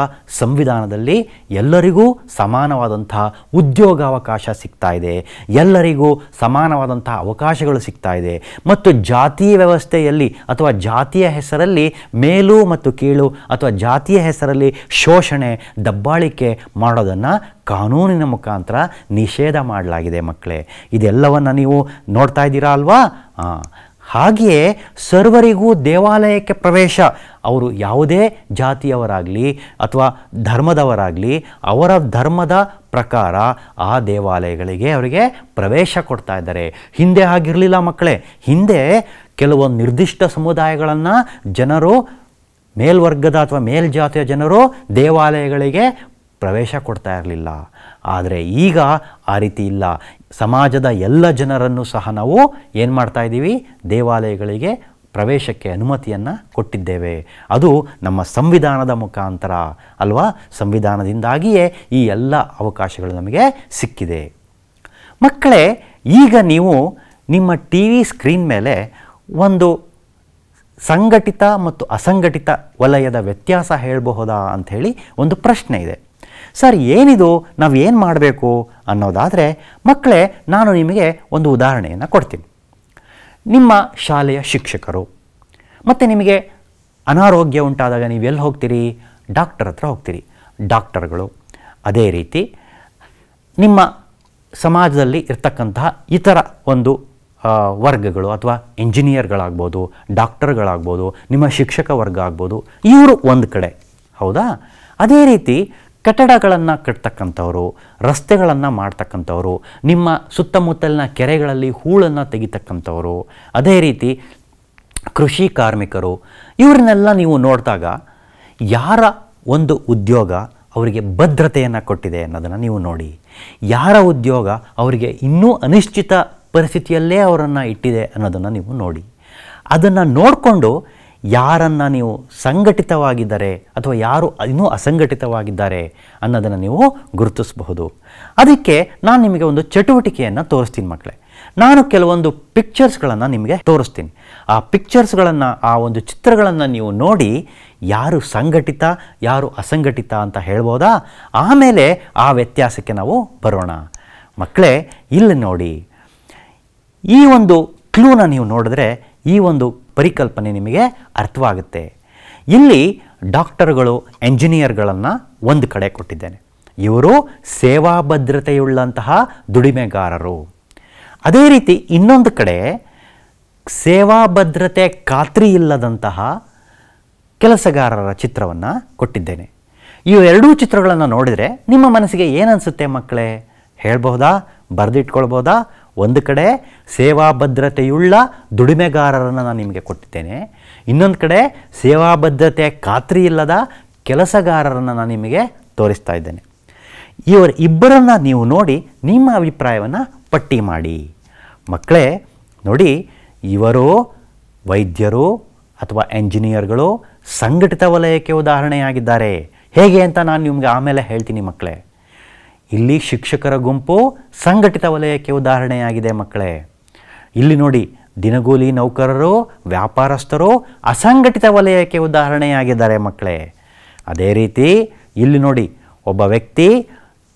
ಸಂವಿಧಾನದಲ್ಲಿ ಎಲ್ಲರಿಗೂ ಸಮಾನವಾದಂಥ ಉದ್ಯೋಗಾವಕಾಶ ಸಿಗ್ತಾ ಇದೆ ಎಲ್ಲರಿಗೂ ಸಮಾನವಾದಂಥ ಅವಕಾಶಗಳು ಸಿಗ್ತಾ ಇದೆ ಮತ್ತು ಜಾತಿ ವ್ಯವಸ್ಥೆಯಲ್ಲಿ ಅಥವಾ ಜಾತಿಯ ಹೆಸರಲ್ಲಿ ಮೇಲು ಮತ್ತು ಕೀಳು ಅಥವಾ ಜಾತಿಯ ಹೆಸರಲ್ಲಿ ಶೋಷಣೆ ದಬ್ಬಾಳಿಕೆ ಮಾಡೋದನ್ನು ಕಾನೂನಿನ ಮುಖಾಂತರ ನಿಷೇಧ ಮಾಡಲಾಗಿದೆ ಮಕ್ಕಳೇ ಇದೆಲ್ಲವನ್ನು ನೀವು ನೋಡ್ತಾ ಇದ್ದೀರಾ ಅಲ್ವಾ ಹಾಂ ಹಾಗೆಯೇ ಸರ್ವರಿಗೂ ದೇವಾಲಯಕ್ಕೆ ಪ್ರವೇಶ ಅವರು ಯಾವುದೇ ಜಾತಿಯವರಾಗಲಿ ಅಥವಾ ಧರ್ಮದವರಾಗಲಿ ಅವರ ಧರ್ಮದ ಪ್ರಕಾರ ಆ ದೇವಾಲಯಗಳಿಗೆ ಅವರಿಗೆ ಪ್ರವೇಶ ಕೊಡ್ತಾ ಇದ್ದಾರೆ ಹಿಂದೆ ಆಗಿರಲಿಲ್ಲ ಮಕ್ಕಳೇ ಹಿಂದೆ ಕೆಲವೊಂದು ನಿರ್ದಿಷ್ಟ ಸಮುದಾಯಗಳನ್ನು ಜನರು ಮೇಲ್ವರ್ಗದ ಅಥವಾ ಮೇಲ್ಜಾತಿಯ ಜನರು ದೇವಾಲಯಗಳಿಗೆ ಪ್ರವೇಶ ಕೊಡ್ತಾ ಇರಲಿಲ್ಲ ಆದರೆ ಈಗ ಆ ರೀತಿ ಇಲ್ಲ ಸಮಾಜದ ಎಲ್ಲ ಜನರನ್ನು ಸಹ ನಾವು ಏನು ಮಾಡ್ತಾ ಇದ್ದೀವಿ ದೇವಾಲಯಗಳಿಗೆ ಪ್ರವೇಶಕ್ಕೆ ಅನುಮತಿಯನ್ನು ಕೊಟ್ಟಿದ್ದೇವೆ ಅದು ನಮ್ಮ ಸಂವಿಧಾನದ ಮುಖಾಂತರ ಅಲ್ವಾ ಸಂವಿಧಾನದಿಂದಾಗಿಯೇ ಈ ಎಲ್ಲ ಅವಕಾಶಗಳು ನಮಗೆ ಸಿಕ್ಕಿದೆ ಮಕ್ಕಳೇ ಈಗ ನೀವು ನಿಮ್ಮ ಟಿ ವಿ ಸ್ಕ್ರೀನ್ ಮೇಲೆ ಒಂದು ಸಂಘಟಿತ ಮತ್ತು ಅಸಂಘಟಿತ ವಲಯದ ವ್ಯತ್ಯಾಸ ಹೇಳಬಹುದಾ ಅಂಥೇಳಿ ಒಂದು ಪ್ರಶ್ನೆ ಇದೆ ಸರ್ ಏನಿದು ನಾವು ಏನು ಮಾಡಬೇಕು ಅನ್ನೋದಾದರೆ ಮಕ್ಕಳೇ ನಾನು ನಿಮಗೆ ಒಂದು ಉದಾಹರಣೆಯನ್ನು ಕೊಡ್ತೀನಿ ನಿಮ್ಮ ಶಾಲೆಯ ಶಿಕ್ಷಕರು ಮತ್ತು ನಿಮಗೆ ಅನಾರೋಗ್ಯ ಉಂಟಾದಾಗ ನೀವು ಎಲ್ಲಿ ಹೋಗ್ತೀರಿ ಡಾಕ್ಟರ್ ಹತ್ರ ಹೋಗ್ತೀರಿ ಡಾಕ್ಟರ್ಗಳು ಅದೇ ರೀತಿ ನಿಮ್ಮ ಸಮಾಜದಲ್ಲಿ ಇರ್ತಕ್ಕಂತಹ ಇತರ ಒಂದು ವರ್ಗಗಳು ಅಥವಾ ಇಂಜಿನಿಯರ್ಗಳಾಗ್ಬೋದು ಡಾಕ್ಟರ್ಗಳಾಗ್ಬೋದು ನಿಮ್ಮ ಶಿಕ್ಷಕ ವರ್ಗ ಆಗ್ಬೋದು ಇವರು ಒಂದು ಕಡೆ ಹೌದಾ ಅದೇ ರೀತಿ ಕಟ್ಟಡಗಳನ್ನು ಕಟ್ತಕ್ಕಂಥವರು ರಸ್ತೆಗಳನ್ನು ಮಾಡ್ತಕ್ಕಂಥವರು ನಿಮ್ಮ ಸುತ್ತಮುತ್ತಲಿನ ಕೆರೆಗಳಲ್ಲಿ ಹೂಳನ್ನು ತೆಗಿತಕ್ಕಂಥವರು ಅದೇ ರೀತಿ ಕೃಷಿ ಕಾರ್ಮಿಕರು ಇವ್ರನ್ನೆಲ್ಲ ನೀವು ನೋಡಿದಾಗ ಯಾರ ಒಂದು ಉದ್ಯೋಗ ಅವರಿಗೆ ಭದ್ರತೆಯನ್ನು ಕೊಟ್ಟಿದೆ ಅನ್ನೋದನ್ನು ನೀವು ನೋಡಿ ಯಾರ ಉದ್ಯೋಗ ಅವರಿಗೆ ಇನ್ನೂ ಅನಿಶ್ಚಿತ ಪರಿಸ್ಥಿತಿಯಲ್ಲೇ ಅವರನ್ನು ಇಟ್ಟಿದೆ ಅನ್ನೋದನ್ನು ನೀವು ನೋಡಿ ಅದನ್ನು ನೋಡಿಕೊಂಡು ಯಾರನ್ನು ನೀವು ಸಂಘಟಿತವಾಗಿದ್ದಾರೆ ಅಥವಾ ಯಾರು ಇನ್ನೂ ಅಸಂಘಟಿತವಾಗಿದ್ದಾರೆ ಅನ್ನೋದನ್ನು ನೀವು ಗುರುತಿಸಬಹುದು ಅದಕ್ಕೆ ನಾನು ನಿಮಗೆ ಒಂದು ಚಟುವಟಿಕೆಯನ್ನು ತೋರಿಸ್ತೀನಿ ಮಕ್ಕಳೇ ನಾನು ಕೆಲವೊಂದು ಪಿಕ್ಚರ್ಸ್ಗಳನ್ನು ನಿಮಗೆ ತೋರಿಸ್ತೀನಿ ಆ ಪಿಕ್ಚರ್ಸ್ಗಳನ್ನು ಆ ಒಂದು ಚಿತ್ರಗಳನ್ನು ನೀವು ನೋಡಿ ಯಾರು ಸಂಘಟಿತ ಯಾರು ಅಸಂಘಟಿತ ಅಂತ ಹೇಳ್ಬೋದಾ ಆಮೇಲೆ ಆ ವ್ಯತ್ಯಾಸಕ್ಕೆ ನಾವು ಬರೋಣ ಮಕ್ಕಳೇ ಇಲ್ಲಿ ನೋಡಿ ಈ ಒಂದು ಕ್ಲೂನ ನೀವು ನೋಡಿದ್ರೆ ಈ ಒಂದು ಪರಿಕಲ್ಪನೆ ನಿಮಗೆ ಅರ್ಥವಾಗುತ್ತೆ ಇಲ್ಲಿ ಡಾಕ್ಟರ್ಗಳು ಎಂಜಿನಿಯರ್ಗಳನ್ನು ಒಂದು ಕಡೆ ಕೊಟ್ಟಿದ್ದೇನೆ ಇವರು ಸೇವಾ ಭದ್ರತೆಯುಳ್ಳಂತಹ ದುಡಿಮೆಗಾರರು ಅದೇ ರೀತಿ ಇನ್ನೊಂದು ಕಡೆ ಸೇವಾ ಭದ್ರತೆ ಖಾತ್ರಿ ಇಲ್ಲದಂತಹ ಕೆಲಸಗಾರರ ಚಿತ್ರವನ್ನು ಕೊಟ್ಟಿದ್ದೇನೆ ಎರಡೂ ಚಿತ್ರಗಳನ್ನು ನೋಡಿದರೆ ನಿಮ್ಮ ಮನಸ್ಸಿಗೆ ಏನನ್ಸುತ್ತೆ ಮಕ್ಕಳೇ ಹೇಳ್ಬೋದಾ ಬರೆದಿಟ್ಕೊಳ್ಬೋದಾ ಒಂದು ಕಡೆ ಸೇವಾ ಭದ್ರತೆಯುಳ್ಳ ದುಡಿಮೆಗಾರರನ್ನು ನಾನು ನಿಮಗೆ ಕೊಟ್ಟಿದ್ದೇನೆ ಇನ್ನೊಂದು ಕಡೆ ಸೇವಾ ಭದ್ರತೆ ಖಾತ್ರಿ ಇಲ್ಲದ ಕೆಲಸಗಾರರನ್ನು ನಾನು ನಿಮಗೆ ತೋರಿಸ್ತಾ ಇದ್ದೇನೆ ಇವರ ಇಬ್ಬರನ್ನು ನೀವು ನೋಡಿ ನಿಮ್ಮ ಅಭಿಪ್ರಾಯವನ್ನು ಪಟ್ಟಿ ಮಾಡಿ ಮಕ್ಕಳೇ ನೋಡಿ ಇವರು ವೈದ್ಯರು ಅಥವಾ ಎಂಜಿನಿಯರ್ಗಳು ಸಂಘಟಿತ ವಲಯಕ್ಕೆ ಉದಾಹರಣೆಯಾಗಿದ್ದಾರೆ ಹೇಗೆ ಅಂತ ನಾನು ನಿಮಗೆ ಆಮೇಲೆ ಹೇಳ್ತೀನಿ ಮಕ್ಕಳೇ ಇಲ್ಲಿ ಶಿಕ್ಷಕರ ಗುಂಪು ಸಂಘಟಿತ ವಲಯಕ್ಕೆ ಉದಾಹರಣೆಯಾಗಿದೆ ಮಕ್ಕಳೇ ಇಲ್ಲಿ ನೋಡಿ ದಿನಗೂಲಿ ನೌಕರರು ವ್ಯಾಪಾರಸ್ಥರು ಅಸಂಘಟಿತ ವಲಯಕ್ಕೆ ಉದಾಹರಣೆಯಾಗಿದ್ದಾರೆ ಮಕ್ಕಳೇ ಅದೇ ರೀತಿ ಇಲ್ಲಿ ನೋಡಿ ಒಬ್ಬ ವ್ಯಕ್ತಿ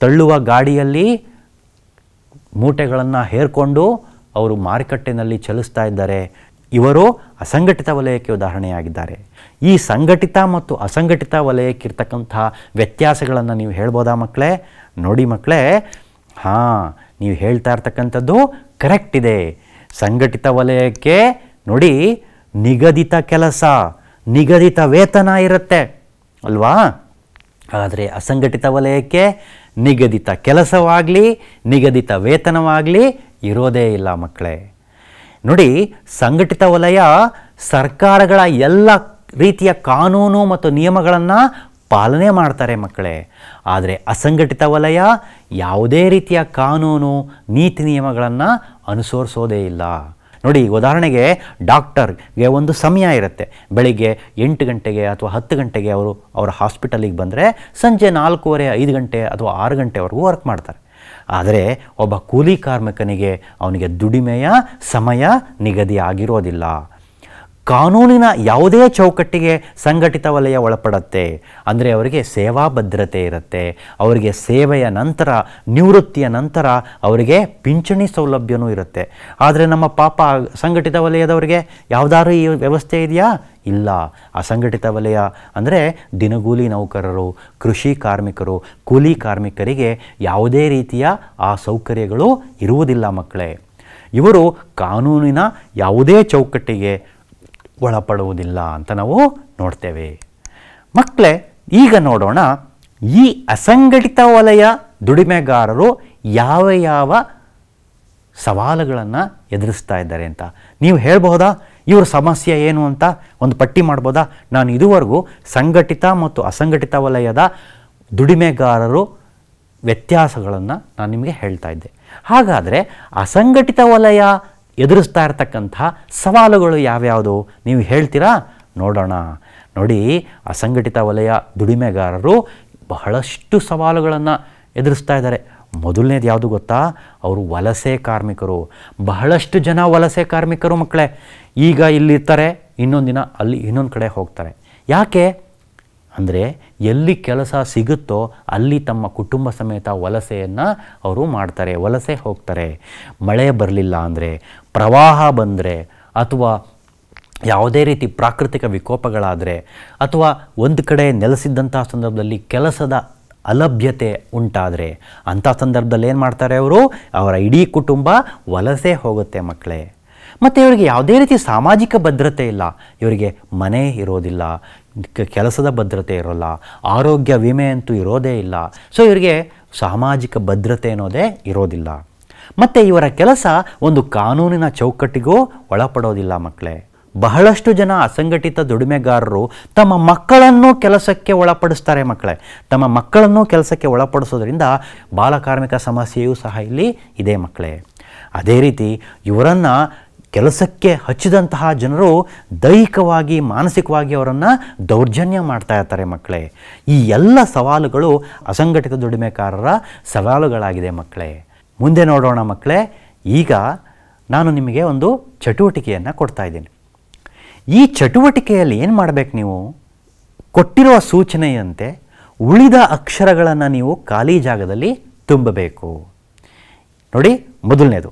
ತಳ್ಳುವ ಗಾಡಿಯಲ್ಲಿ ಮೂಟೆಗಳನ್ನು ಹೇರ್ಕೊಂಡು ಅವರು ಮಾರುಕಟ್ಟೆಯಲ್ಲಿ ಚಲಿಸ್ತಾ ಇದ್ದಾರೆ ಇವರು ಅಸಂಘಟಿತ ವಲಯಕ್ಕೆ ಉದಾಹರಣೆಯಾಗಿದ್ದಾರೆ ಈ ಸಂಘಟಿತ ಮತ್ತು ಅಸಂಘಟಿತ ವಲಯಕ್ಕಿರ್ತಕ್ಕಂಥ ವ್ಯತ್ಯಾಸಗಳನ್ನು ನೀವು ಹೇಳ್ಬೋದಾ ಮಕ್ಕಳೇ ನೋಡಿ ಮಕ್ಕಳೇ ಹಾಂ ನೀವು ಹೇಳ್ತಾ ಇರ್ತಕ್ಕಂಥದ್ದು ಕರೆಕ್ಟ್ ಇದೆ ಸಂಘಟಿತ ವಲಯಕ್ಕೆ ನೋಡಿ ನಿಗದಿತ ಕೆಲಸ ನಿಗದಿತ ವೇತನ ಇರುತ್ತೆ ಅಲ್ವಾ ಆದರೆ ಅಸಂಘಟಿತ ವಲಯಕ್ಕೆ ನಿಗದಿತ ಕೆಲಸವಾಗಲಿ ನಿಗದಿತ ವೇತನವಾಗಲಿ ಇರೋದೇ ಇಲ್ಲ ಮಕ್ಕಳೇ ನೋಡಿ ಸಂಘಟಿತ ವಲಯ ಸರ್ಕಾರಗಳ ಎಲ್ಲ ರೀತಿಯ ಕಾನೂನು ಮತ್ತು ನಿಯಮಗಳನ್ನು ಪಾಲನೆ ಮಾಡ್ತಾರೆ ಮಕ್ಕಳೇ ಆದರೆ ಅಸಂಘಟಿತ ವಲಯ ಯಾವುದೇ ರೀತಿಯ ಕಾನೂನು ನೀತಿ ನಿಯಮಗಳನ್ನು ಅನುಸರಿಸೋದೇ ಇಲ್ಲ ನೋಡಿ ಉದಾಹರಣೆಗೆ ಡಾಕ್ಟರ್ಗೆ ಒಂದು ಸಮಯ ಇರುತ್ತೆ ಬೆಳಿಗ್ಗೆ ಎಂಟು ಗಂಟೆಗೆ ಅಥವಾ ಹತ್ತು ಗಂಟೆಗೆ ಅವರು ಅವರ ಹಾಸ್ಪಿಟಲಿಗೆ ಬಂದರೆ ಸಂಜೆ ನಾಲ್ಕೂವರೆ ಐದು ಗಂಟೆ ಅಥವಾ ಆರು ಗಂಟೆವರೆಗೂ ವರ್ಕ್ ಮಾಡ್ತಾರೆ ಆದರೆ ಒಬ್ಬ ಕೂಲಿ ಕಾರ್ಮಿಕನಿಗೆ ಅವನಿಗೆ ದುಡಿಮೆಯ ಸಮಯ ನಿಗದಿ ಆಗಿರೋದಿಲ್ಲ ಕಾನೂನಿನ ಯಾವುದೇ ಚೌಕಟ್ಟಿಗೆ ಸಂಘಟಿತ ವಲಯ ಒಳಪಡುತ್ತೆ ಅಂದರೆ ಅವರಿಗೆ ಸೇವಾ ಭದ್ರತೆ ಇರುತ್ತೆ ಅವರಿಗೆ ಸೇವೆಯ ನಂತರ ನಿವೃತ್ತಿಯ ನಂತರ ಅವರಿಗೆ ಪಿಂಚಣಿ ಸೌಲಭ್ಯವೂ ಇರುತ್ತೆ ಆದರೆ ನಮ್ಮ ಪಾಪ ಸಂಘಟಿತ ವಲಯದವರಿಗೆ ಯಾವುದಾದ್ರೂ ಈ ವ್ಯವಸ್ಥೆ ಇದೆಯಾ ಇಲ್ಲ ಅಸಂಘಟಿತ ವಲಯ ಅಂದರೆ ದಿನಗೂಲಿ ನೌಕರರು ಕೃಷಿ ಕಾರ್ಮಿಕರು ಕೂಲಿ ಕಾರ್ಮಿಕರಿಗೆ ಯಾವುದೇ ರೀತಿಯ ಆ ಸೌಕರ್ಯಗಳು ಇರುವುದಿಲ್ಲ ಮಕ್ಕಳೇ ಇವರು ಕಾನೂನಿನ ಯಾವುದೇ ಚೌಕಟ್ಟಿಗೆ ಒಳಪಡುವುದಿಲ್ಲ ಅಂತ ನಾವು ನೋಡ್ತೇವೆ ಮಕ್ಕಳೇ ಈಗ ನೋಡೋಣ ಈ ಅಸಂಘಟಿತ ವಲಯ ದುಡಿಮೆಗಾರರು ಯಾವ ಯಾವ ಸವಾಲುಗಳನ್ನು ಎದುರಿಸ್ತಾ ಇದ್ದಾರೆ ಅಂತ ನೀವು ಹೇಳ್ಬಹುದಾ ಇವ್ರ ಸಮಸ್ಯೆ ಏನು ಅಂತ ಒಂದು ಪಟ್ಟಿ ಮಾಡ್ಬೋದಾ ನಾನು ಇದುವರೆಗೂ ಸಂಘಟಿತ ಮತ್ತು ಅಸಂಘಟಿತ ವಲಯದ ದುಡಿಮೆಗಾರರು ವ್ಯತ್ಯಾಸಗಳನ್ನು ನಾನು ನಿಮಗೆ ಹೇಳ್ತಾ ಇದ್ದೆ ಹಾಗಾದರೆ ಅಸಂಘಟಿತ ವಲಯ ಎದುರಿಸ್ತಾ ಇರತಕ್ಕಂಥ ಸವಾಲುಗಳು ಯಾವ್ಯಾವುದು ನೀವು ಹೇಳ್ತೀರಾ ನೋಡೋಣ ನೋಡಿ ಅಸಂಘಟಿತ ವಲಯ ದುಡಿಮೆಗಾರರು ಬಹಳಷ್ಟು ಸವಾಲುಗಳನ್ನು ಎದುರಿಸ್ತಾ ಇದ್ದಾರೆ ಮೊದಲನೇದು ಯಾವುದು ಗೊತ್ತಾ ಅವರು ವಲಸೆ ಕಾರ್ಮಿಕರು ಬಹಳಷ್ಟು ಜನ ವಲಸೆ ಕಾರ್ಮಿಕರು ಮಕ್ಕಳೇ ಈಗ ಇಲ್ಲಿರ್ತಾರೆ ಇನ್ನೊಂದು ದಿನ ಅಲ್ಲಿ ಇನ್ನೊಂದು ಕಡೆ ಹೋಗ್ತಾರೆ ಯಾಕೆ ಅಂದರೆ ಎಲ್ಲಿ ಕೆಲಸ ಸಿಗುತ್ತೋ ಅಲ್ಲಿ ತಮ್ಮ ಕುಟುಂಬ ಸಮೇತ ವಲಸೆಯನ್ನು ಅವರು ಮಾಡ್ತಾರೆ ವಲಸೆ ಹೋಗ್ತಾರೆ ಮಳೆ ಬರಲಿಲ್ಲ ಅಂದರೆ ಪ್ರವಾಹ ಬಂದರೆ ಅಥವಾ ಯಾವುದೇ ರೀತಿ ಪ್ರಾಕೃತಿಕ ವಿಕೋಪಗಳಾದರೆ ಅಥವಾ ಒಂದು ಕಡೆ ನೆಲೆಸಿದ್ದಂಥ ಸಂದರ್ಭದಲ್ಲಿ ಕೆಲಸದ ಅಲಭ್ಯತೆ ಉಂಟಾದರೆ ಅಂಥ ಸಂದರ್ಭದಲ್ಲಿ ಏನು ಮಾಡ್ತಾರೆ ಅವರು ಅವರ ಇಡೀ ಕುಟುಂಬ ವಲಸೆ ಹೋಗುತ್ತೆ ಮಕ್ಕಳೇ ಮತ್ತು ಇವರಿಗೆ ಯಾವುದೇ ರೀತಿ ಸಾಮಾಜಿಕ ಭದ್ರತೆ ಇಲ್ಲ ಇವರಿಗೆ ಮನೆ ಇರೋದಿಲ್ಲ ಕೆಲಸದ ಭದ್ರತೆ ಇರೋಲ್ಲ ಆರೋಗ್ಯ ವಿಮೆ ಅಂತೂ ಇರೋದೇ ಇಲ್ಲ ಸೊ ಇವರಿಗೆ ಸಾಮಾಜಿಕ ಭದ್ರತೆ ಅನ್ನೋದೇ ಇರೋದಿಲ್ಲ ಮತ್ತು ಇವರ ಕೆಲಸ ಒಂದು ಕಾನೂನಿನ ಚೌಕಟ್ಟಿಗೂ ಒಳಪಡೋದಿಲ್ಲ ಮಕ್ಕಳೇ ಬಹಳಷ್ಟು ಜನ ಅಸಂಘಟಿತ ದುಡಿಮೆಗಾರರು ತಮ್ಮ ಮಕ್ಕಳನ್ನು ಕೆಲಸಕ್ಕೆ ಒಳಪಡಿಸ್ತಾರೆ ಮಕ್ಕಳೇ ತಮ್ಮ ಮಕ್ಕಳನ್ನು ಕೆಲಸಕ್ಕೆ ಒಳಪಡಿಸೋದ್ರಿಂದ ಬಾಲಕಾರ್ಮಿಕ ಸಮಸ್ಯೆಯೂ ಸಹ ಇಲ್ಲಿ ಇದೆ ಮಕ್ಕಳೇ ಅದೇ ರೀತಿ ಇವರನ್ನು ಕೆಲಸಕ್ಕೆ ಹಚ್ಚಿದಂತಹ ಜನರು ದೈಹಿಕವಾಗಿ ಮಾನಸಿಕವಾಗಿ ಅವರನ್ನು ದೌರ್ಜನ್ಯ ಮಾಡ್ತಾ ಇರ್ತಾರೆ ಮಕ್ಕಳೇ ಈ ಎಲ್ಲ ಸವಾಲುಗಳು ಅಸಂಘಟಿತ ದುಡಿಮೆಕಾರರ ಸವಾಲುಗಳಾಗಿದೆ ಮಕ್ಕಳೇ ಮುಂದೆ ನೋಡೋಣ ಮಕ್ಕಳೇ ಈಗ ನಾನು ನಿಮಗೆ ಒಂದು ಚಟುವಟಿಕೆಯನ್ನು ಕೊಡ್ತಾ ಇದ್ದೀನಿ ಈ ಚಟುವಟಿಕೆಯಲ್ಲಿ ಏನು ಮಾಡಬೇಕು ನೀವು ಕೊಟ್ಟಿರುವ ಸೂಚನೆಯಂತೆ ಉಳಿದ ಅಕ್ಷರಗಳನ್ನು ನೀವು ಖಾಲಿ ಜಾಗದಲ್ಲಿ ತುಂಬಬೇಕು ನೋಡಿ ಮೊದಲನೇದು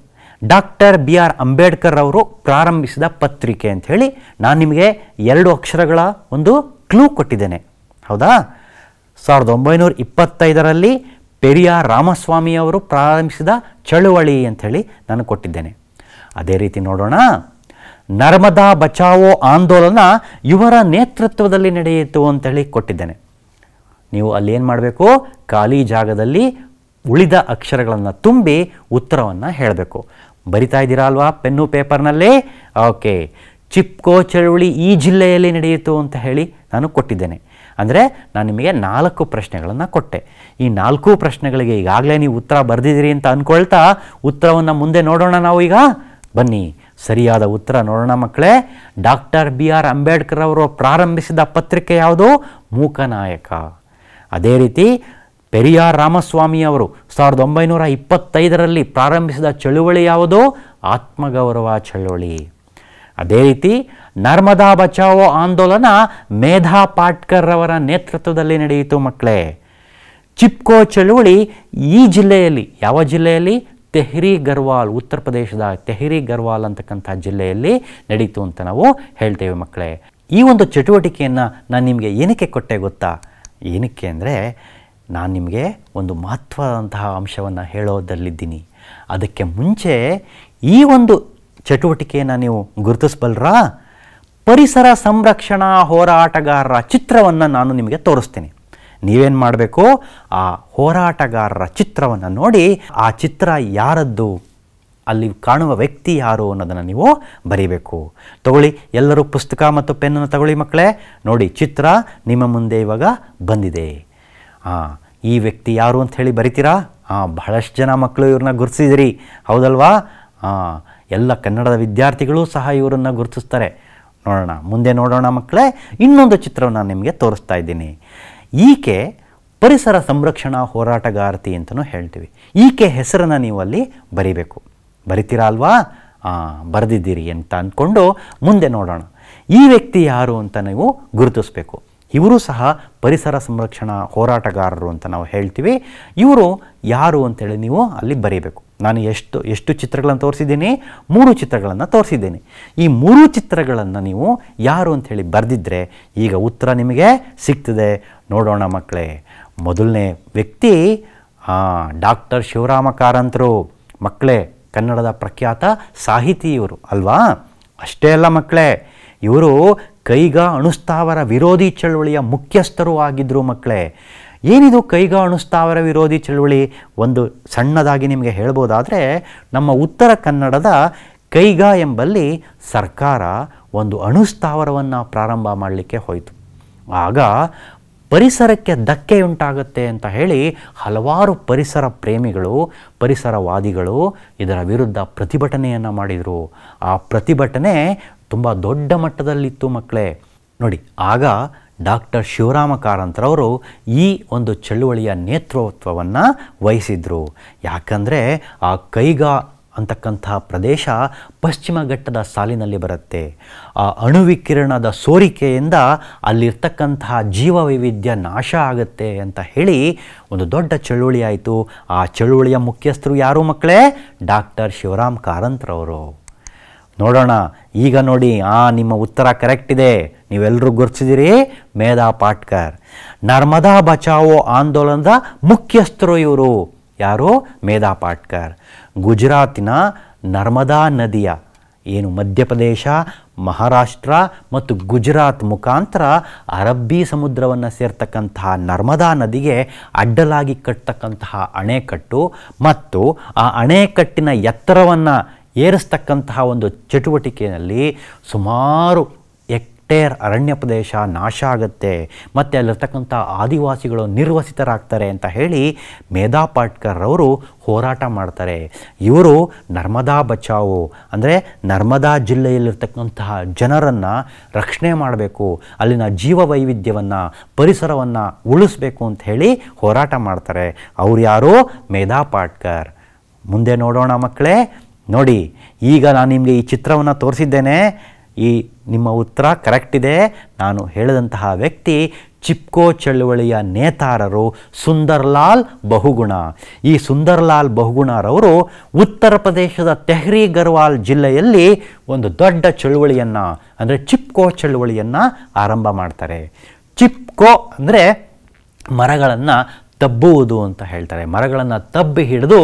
ಡಾಕ್ಟರ್ ಬಿ ಆರ್ ಅಂಬೇಡ್ಕರ್ ಅವರು ಪ್ರಾರಂಭಿಸಿದ ಪತ್ರಿಕೆ ಅಂಥೇಳಿ ನಾನು ನಿಮಗೆ ಎರಡು ಅಕ್ಷರಗಳ ಒಂದು ಕ್ಲೂ ಕೊಟ್ಟಿದ್ದೇನೆ ಹೌದಾ ಸಾವಿರದ ಒಂಬೈನೂರ ಇಪ್ಪತ್ತೈದರಲ್ಲಿ ಪೆರಿಯಾರ್ ರಾಮಸ್ವಾಮಿ ಅವರು ಪ್ರಾರಂಭಿಸಿದ ಚಳುವಳಿ ಅಂಥೇಳಿ ನಾನು ಕೊಟ್ಟಿದ್ದೇನೆ ಅದೇ ರೀತಿ ನೋಡೋಣ ನರ್ಮದಾ ಬಚಾವೋ ಆಂದೋಲನ ಇವರ ನೇತೃತ್ವದಲ್ಲಿ ನಡೆಯಿತು ಅಂತೇಳಿ ಕೊಟ್ಟಿದ್ದೇನೆ ನೀವು ಅಲ್ಲೇನು ಮಾಡಬೇಕು ಖಾಲಿ ಜಾಗದಲ್ಲಿ ಉಳಿದ ಅಕ್ಷರಗಳನ್ನು ತುಂಬಿ ಉತ್ತರವನ್ನು ಹೇಳಬೇಕು ಬರಿತಾ ಇದ್ದೀರಾ ಅಲ್ವಾ ಪೆನ್ನು ಪೇಪರ್ನಲ್ಲೇ ಓಕೆ ಚಿಪ್ಕೋ ಚಳುವಳಿ ಈ ಜಿಲ್ಲೆಯಲ್ಲಿ ನಡೆಯಿತು ಅಂತ ಹೇಳಿ ನಾನು ಕೊಟ್ಟಿದ್ದೇನೆ ಅಂದರೆ ನಾನು ನಿಮಗೆ ನಾಲ್ಕು ಪ್ರಶ್ನೆಗಳನ್ನು ಕೊಟ್ಟೆ ಈ ನಾಲ್ಕು ಪ್ರಶ್ನೆಗಳಿಗೆ ಈಗಾಗಲೇ ನೀವು ಉತ್ತರ ಬರೆದಿದ್ದೀರಿ ಅಂತ ಅಂದ್ಕೊಳ್ತಾ ಉತ್ತರವನ್ನು ಮುಂದೆ ನೋಡೋಣ ನಾವು ಈಗ ಬನ್ನಿ ಸರಿಯಾದ ಉತ್ತರ ನೋಡೋಣ ಮಕ್ಕಳೇ ಡಾಕ್ಟರ್ ಬಿ ಆರ್ ಅಂಬೇಡ್ಕರ್ ಅವರು ಪ್ರಾರಂಭಿಸಿದ ಪತ್ರಿಕೆ ಯಾವುದು ಮೂಕನಾಯಕ ಅದೇ ರೀತಿ ಪೆರಿಯಾರ್ ರಾಮಸ್ವಾಮಿ ಅವರು ಸಾವಿರದ ಒಂಬೈನೂರ ಇಪ್ಪತ್ತೈದರಲ್ಲಿ ಪ್ರಾರಂಭಿಸಿದ ಚಳುವಳಿ ಯಾವುದು ಆತ್ಮಗೌರವ ಚಳುವಳಿ ಅದೇ ರೀತಿ ನರ್ಮದಾ ಬಚಾವೋ ಆಂದೋಲನ ಮೇಧಾ ಪಾಟ್ಕರ್ ಅವರ ನೇತೃತ್ವದಲ್ಲಿ ನಡೆಯಿತು ಮಕ್ಕಳೇ ಚಿಪ್ಕೋ ಚಳುವಳಿ ಈ ಜಿಲ್ಲೆಯಲ್ಲಿ ಯಾವ ಜಿಲ್ಲೆಯಲ್ಲಿ ತೆಹ್ರಿ ಗರ್ವಾಲ್ ಉತ್ತರ ಪ್ರದೇಶದ ತೆಹ್ರಿ ಗರ್ವಾಲ್ ಅಂತಕ್ಕಂಥ ಜಿಲ್ಲೆಯಲ್ಲಿ ನಡೀತು ಅಂತ ನಾವು ಹೇಳ್ತೇವೆ ಮಕ್ಕಳೇ ಈ ಒಂದು ಚಟುವಟಿಕೆಯನ್ನು ನಾನು ನಿಮಗೆ ಏನಕ್ಕೆ ಕೊಟ್ಟೆ ಗೊತ್ತಾ ಏನಕ್ಕೆ ಅಂದರೆ ನಾನು ನಿಮಗೆ ಒಂದು ಮಹತ್ವದಂತಹ ಅಂಶವನ್ನು ಹೇಳೋದಲ್ಲಿದ್ದೀನಿ ಅದಕ್ಕೆ ಮುಂಚೆ ಈ ಒಂದು ಚಟುವಟಿಕೆಯನ್ನು ನೀವು ಗುರುತಿಸಬಲ್ರಾ ಪರಿಸರ ಸಂರಕ್ಷಣಾ ಹೋರಾಟಗಾರರ ಚಿತ್ರವನ್ನು ನಾನು ನಿಮಗೆ ತೋರಿಸ್ತೀನಿ ನೀವೇನು ಮಾಡಬೇಕು ಆ ಹೋರಾಟಗಾರರ ಚಿತ್ರವನ್ನು ನೋಡಿ ಆ ಚಿತ್ರ ಯಾರದ್ದು ಅಲ್ಲಿ ಕಾಣುವ ವ್ಯಕ್ತಿ ಯಾರು ಅನ್ನೋದನ್ನು ನೀವು ಬರೀಬೇಕು ತಗೊಳ್ಳಿ ಎಲ್ಲರೂ ಪುಸ್ತಕ ಮತ್ತು ಪೆನ್ನನ್ನು ತಗೊಳ್ಳಿ ಮಕ್ಕಳೇ ನೋಡಿ ಚಿತ್ರ ನಿಮ್ಮ ಮುಂದೆ ಇವಾಗ ಬಂದಿದೆ ಹಾಂ ಈ ವ್ಯಕ್ತಿ ಯಾರು ಅಂತ ಹೇಳಿ ಬರಿತೀರಾ ಹಾಂ ಬಹಳಷ್ಟು ಜನ ಮಕ್ಕಳು ಇವ್ರನ್ನ ಗುರುತಿಸಿದಿರಿ ಹೌದಲ್ವಾ ಹಾಂ ಎಲ್ಲ ಕನ್ನಡದ ವಿದ್ಯಾರ್ಥಿಗಳು ಸಹ ಇವರನ್ನು ಗುರುತಿಸ್ತಾರೆ ನೋಡೋಣ ಮುಂದೆ ನೋಡೋಣ ಮಕ್ಕಳೇ ಇನ್ನೊಂದು ಚಿತ್ರವನ್ನು ನಿಮಗೆ ತೋರಿಸ್ತಾ ಇದ್ದೀನಿ ಈಕೆ ಪರಿಸರ ಸಂರಕ್ಷಣಾ ಹೋರಾಟಗಾರತಿ ಅಂತಲೂ ಹೇಳ್ತೀವಿ ಈಕೆ ಹೆಸರನ್ನು ನೀವು ಅಲ್ಲಿ ಬರಿಬೇಕು ಬರಿತೀರಾ ಅಲ್ವಾ ಬರೆದಿದ್ದೀರಿ ಅಂತ ಅಂದ್ಕೊಂಡು ಮುಂದೆ ನೋಡೋಣ ಈ ವ್ಯಕ್ತಿ ಯಾರು ಅಂತ ನೀವು ಗುರುತಿಸಬೇಕು ಇವರು ಸಹ ಪರಿಸರ ಸಂರಕ್ಷಣಾ ಹೋರಾಟಗಾರರು ಅಂತ ನಾವು ಹೇಳ್ತೀವಿ ಇವರು ಯಾರು ಅಂತೇಳಿ ನೀವು ಅಲ್ಲಿ ಬರೀಬೇಕು ನಾನು ಎಷ್ಟು ಎಷ್ಟು ಚಿತ್ರಗಳನ್ನು ತೋರಿಸಿದ್ದೀನಿ ಮೂರು ಚಿತ್ರಗಳನ್ನು ತೋರಿಸಿದ್ದೀನಿ ಈ ಮೂರು ಚಿತ್ರಗಳನ್ನು ನೀವು ಯಾರು ಅಂಥೇಳಿ ಬರೆದಿದ್ದರೆ ಈಗ ಉತ್ತರ ನಿಮಗೆ ಸಿಗ್ತದೆ ನೋಡೋಣ ಮಕ್ಕಳೇ ಮೊದಲನೇ ವ್ಯಕ್ತಿ ಡಾಕ್ಟರ್ ಶಿವರಾಮ ಕಾರಂತರು ಮಕ್ಕಳೇ ಕನ್ನಡದ ಪ್ರಖ್ಯಾತ ಸಾಹಿತಿ ಇವರು ಅಲ್ವಾ ಅಷ್ಟೇ ಅಲ್ಲ ಮಕ್ಕಳೇ ಇವರು ಕೈಗ ಅಣುಸ್ತಾವರ ವಿರೋಧಿ ಚಳುವಳಿಯ ಮುಖ್ಯಸ್ಥರು ಆಗಿದ್ದರು ಮಕ್ಕಳೇ ಏನಿದು ಕೈಗಾ ಅಣುಸ್ತಾವರ ವಿರೋಧಿ ಚಳುವಳಿ ಒಂದು ಸಣ್ಣದಾಗಿ ನಿಮಗೆ ಹೇಳ್ಬೋದಾದರೆ ನಮ್ಮ ಉತ್ತರ ಕನ್ನಡದ ಕೈಗಾ ಎಂಬಲ್ಲಿ ಸರ್ಕಾರ ಒಂದು ಅಣುಸ್ಥಾವರವನ್ನು ಪ್ರಾರಂಭ ಮಾಡಲಿಕ್ಕೆ ಹೋಯಿತು ಆಗ ಪರಿಸರಕ್ಕೆ ಧಕ್ಕೆಯುಂಟಾಗುತ್ತೆ ಅಂತ ಹೇಳಿ ಹಲವಾರು ಪರಿಸರ ಪ್ರೇಮಿಗಳು ಪರಿಸರವಾದಿಗಳು ಇದರ ವಿರುದ್ಧ ಪ್ರತಿಭಟನೆಯನ್ನು ಮಾಡಿದರು ಆ ಪ್ರತಿಭಟನೆ ತುಂಬ ದೊಡ್ಡ ಮಟ್ಟದಲ್ಲಿತ್ತು ಮಕ್ಕಳೇ ನೋಡಿ ಆಗ ಡಾಕ್ಟರ್ ಶಿವರಾಮ ಕಾರಂತರವರು ಈ ಒಂದು ಚಳುವಳಿಯ ನೇತೃತ್ವವನ್ನು ವಹಿಸಿದರು ಯಾಕಂದರೆ ಆ ಕೈಗಾ ಅಂತಕ್ಕಂಥ ಪ್ರದೇಶ ಪಶ್ಚಿಮ ಘಟ್ಟದ ಸಾಲಿನಲ್ಲಿ ಬರುತ್ತೆ ಆ ಅಣುವಿಕಿರಣದ ಸೋರಿಕೆಯಿಂದ ಅಲ್ಲಿರ್ತಕ್ಕಂತಹ ಜೀವವೈವಿಧ್ಯ ನಾಶ ಆಗುತ್ತೆ ಅಂತ ಹೇಳಿ ಒಂದು ದೊಡ್ಡ ಚಳುವಳಿ ಆಯಿತು ಆ ಚಳುವಳಿಯ ಮುಖ್ಯಸ್ಥರು ಯಾರು ಮಕ್ಕಳೇ ಡಾಕ್ಟರ್ ಶಿವರಾಮ್ ಕಾರಂತ್ರವರು ನೋಡೋಣ ಈಗ ನೋಡಿ ಆ ನಿಮ್ಮ ಉತ್ತರ ಕರೆಕ್ಟ್ ಇದೆ ನೀವೆಲ್ಲರೂ ಗುರುತಿಸಿದಿರಿ ಮೇಧಾ ಪಾಟ್ಕರ್ ನರ್ಮದಾ ಬಚಾವೋ ಆಂದೋಲನದ ಮುಖ್ಯಸ್ಥರು ಇವರು ಯಾರು ಮೇಧಾ ಪಾಟ್ಕರ್ ಗುಜರಾತಿನ ನರ್ಮದಾ ನದಿಯ ಏನು ಮಧ್ಯಪ್ರದೇಶ ಮಹಾರಾಷ್ಟ್ರ ಮತ್ತು ಗುಜರಾತ್ ಮುಖಾಂತರ ಅರಬ್ಬಿ ಸಮುದ್ರವನ್ನು ಸೇರ್ತಕ್ಕಂತಹ ನರ್ಮದಾ ನದಿಗೆ ಅಡ್ಡಲಾಗಿ ಕಟ್ತಕ್ಕಂತಹ ಅಣೆಕಟ್ಟು ಮತ್ತು ಆ ಅಣೆಕಟ್ಟಿನ ಎತ್ತರವನ್ನು ಏರಿಸ್ತಕ್ಕಂತಹ ಒಂದು ಚಟುವಟಿಕೆಯಲ್ಲಿ ಸುಮಾರು ಎಕ್ಟೇರ್ ಅರಣ್ಯ ಪ್ರದೇಶ ನಾಶ ಆಗುತ್ತೆ ಮತ್ತು ಅಲ್ಲಿರ್ತಕ್ಕಂಥ ಆದಿವಾಸಿಗಳು ನಿರ್ವಸಿತರಾಗ್ತಾರೆ ಅಂತ ಹೇಳಿ ಮೇಧಾ ಪಾಟ್ಕರ್ ಅವರು ಹೋರಾಟ ಮಾಡ್ತಾರೆ ಇವರು ನರ್ಮದಾ ಬಚಾವು ಅಂದರೆ ನರ್ಮದಾ ಜಿಲ್ಲೆಯಲ್ಲಿರ್ತಕ್ಕಂತಹ ಜನರನ್ನು ರಕ್ಷಣೆ ಮಾಡಬೇಕು ಅಲ್ಲಿನ ಜೀವ ವೈವಿಧ್ಯವನ್ನು ಪರಿಸರವನ್ನು ಉಳಿಸ್ಬೇಕು ಅಂತ ಹೇಳಿ ಹೋರಾಟ ಮಾಡ್ತಾರೆ ಅವ್ರು ಯಾರು ಮೇಧಾ ಪಾಟ್ಕರ್ ಮುಂದೆ ನೋಡೋಣ ಮಕ್ಕಳೇ ನೋಡಿ ಈಗ ನಾನು ನಿಮಗೆ ಈ ಚಿತ್ರವನ್ನು ತೋರಿಸಿದ್ದೇನೆ ಈ ನಿಮ್ಮ ಉತ್ತರ ಕರೆಕ್ಟ್ ಇದೆ ನಾನು ಹೇಳಿದಂತಹ ವ್ಯಕ್ತಿ ಚಿಪ್ಕೋ ಚಳುವಳಿಯ ನೇತಾರರು ಸುಂದರ್ಲಾಲ್ ಬಹುಗುಣ ಈ ಸುಂದರ್ಲಾಲ್ ಬಹುಗುಣರವರು ಉತ್ತರ ಪ್ರದೇಶದ ತೆಹ್ರಿ ಗರ್ವಾಲ್ ಜಿಲ್ಲೆಯಲ್ಲಿ ಒಂದು ದೊಡ್ಡ ಚಳುವಳಿಯನ್ನು ಅಂದರೆ ಚಿಪ್ಕೋ ಚಳುವಳಿಯನ್ನು ಆರಂಭ ಮಾಡ್ತಾರೆ ಚಿಪ್ಕೋ ಅಂದರೆ ಮರಗಳನ್ನು ತಬ್ಬುವುದು ಅಂತ ಹೇಳ್ತಾರೆ ಮರಗಳನ್ನು ತಬ್ಬಿ ಹಿಡಿದು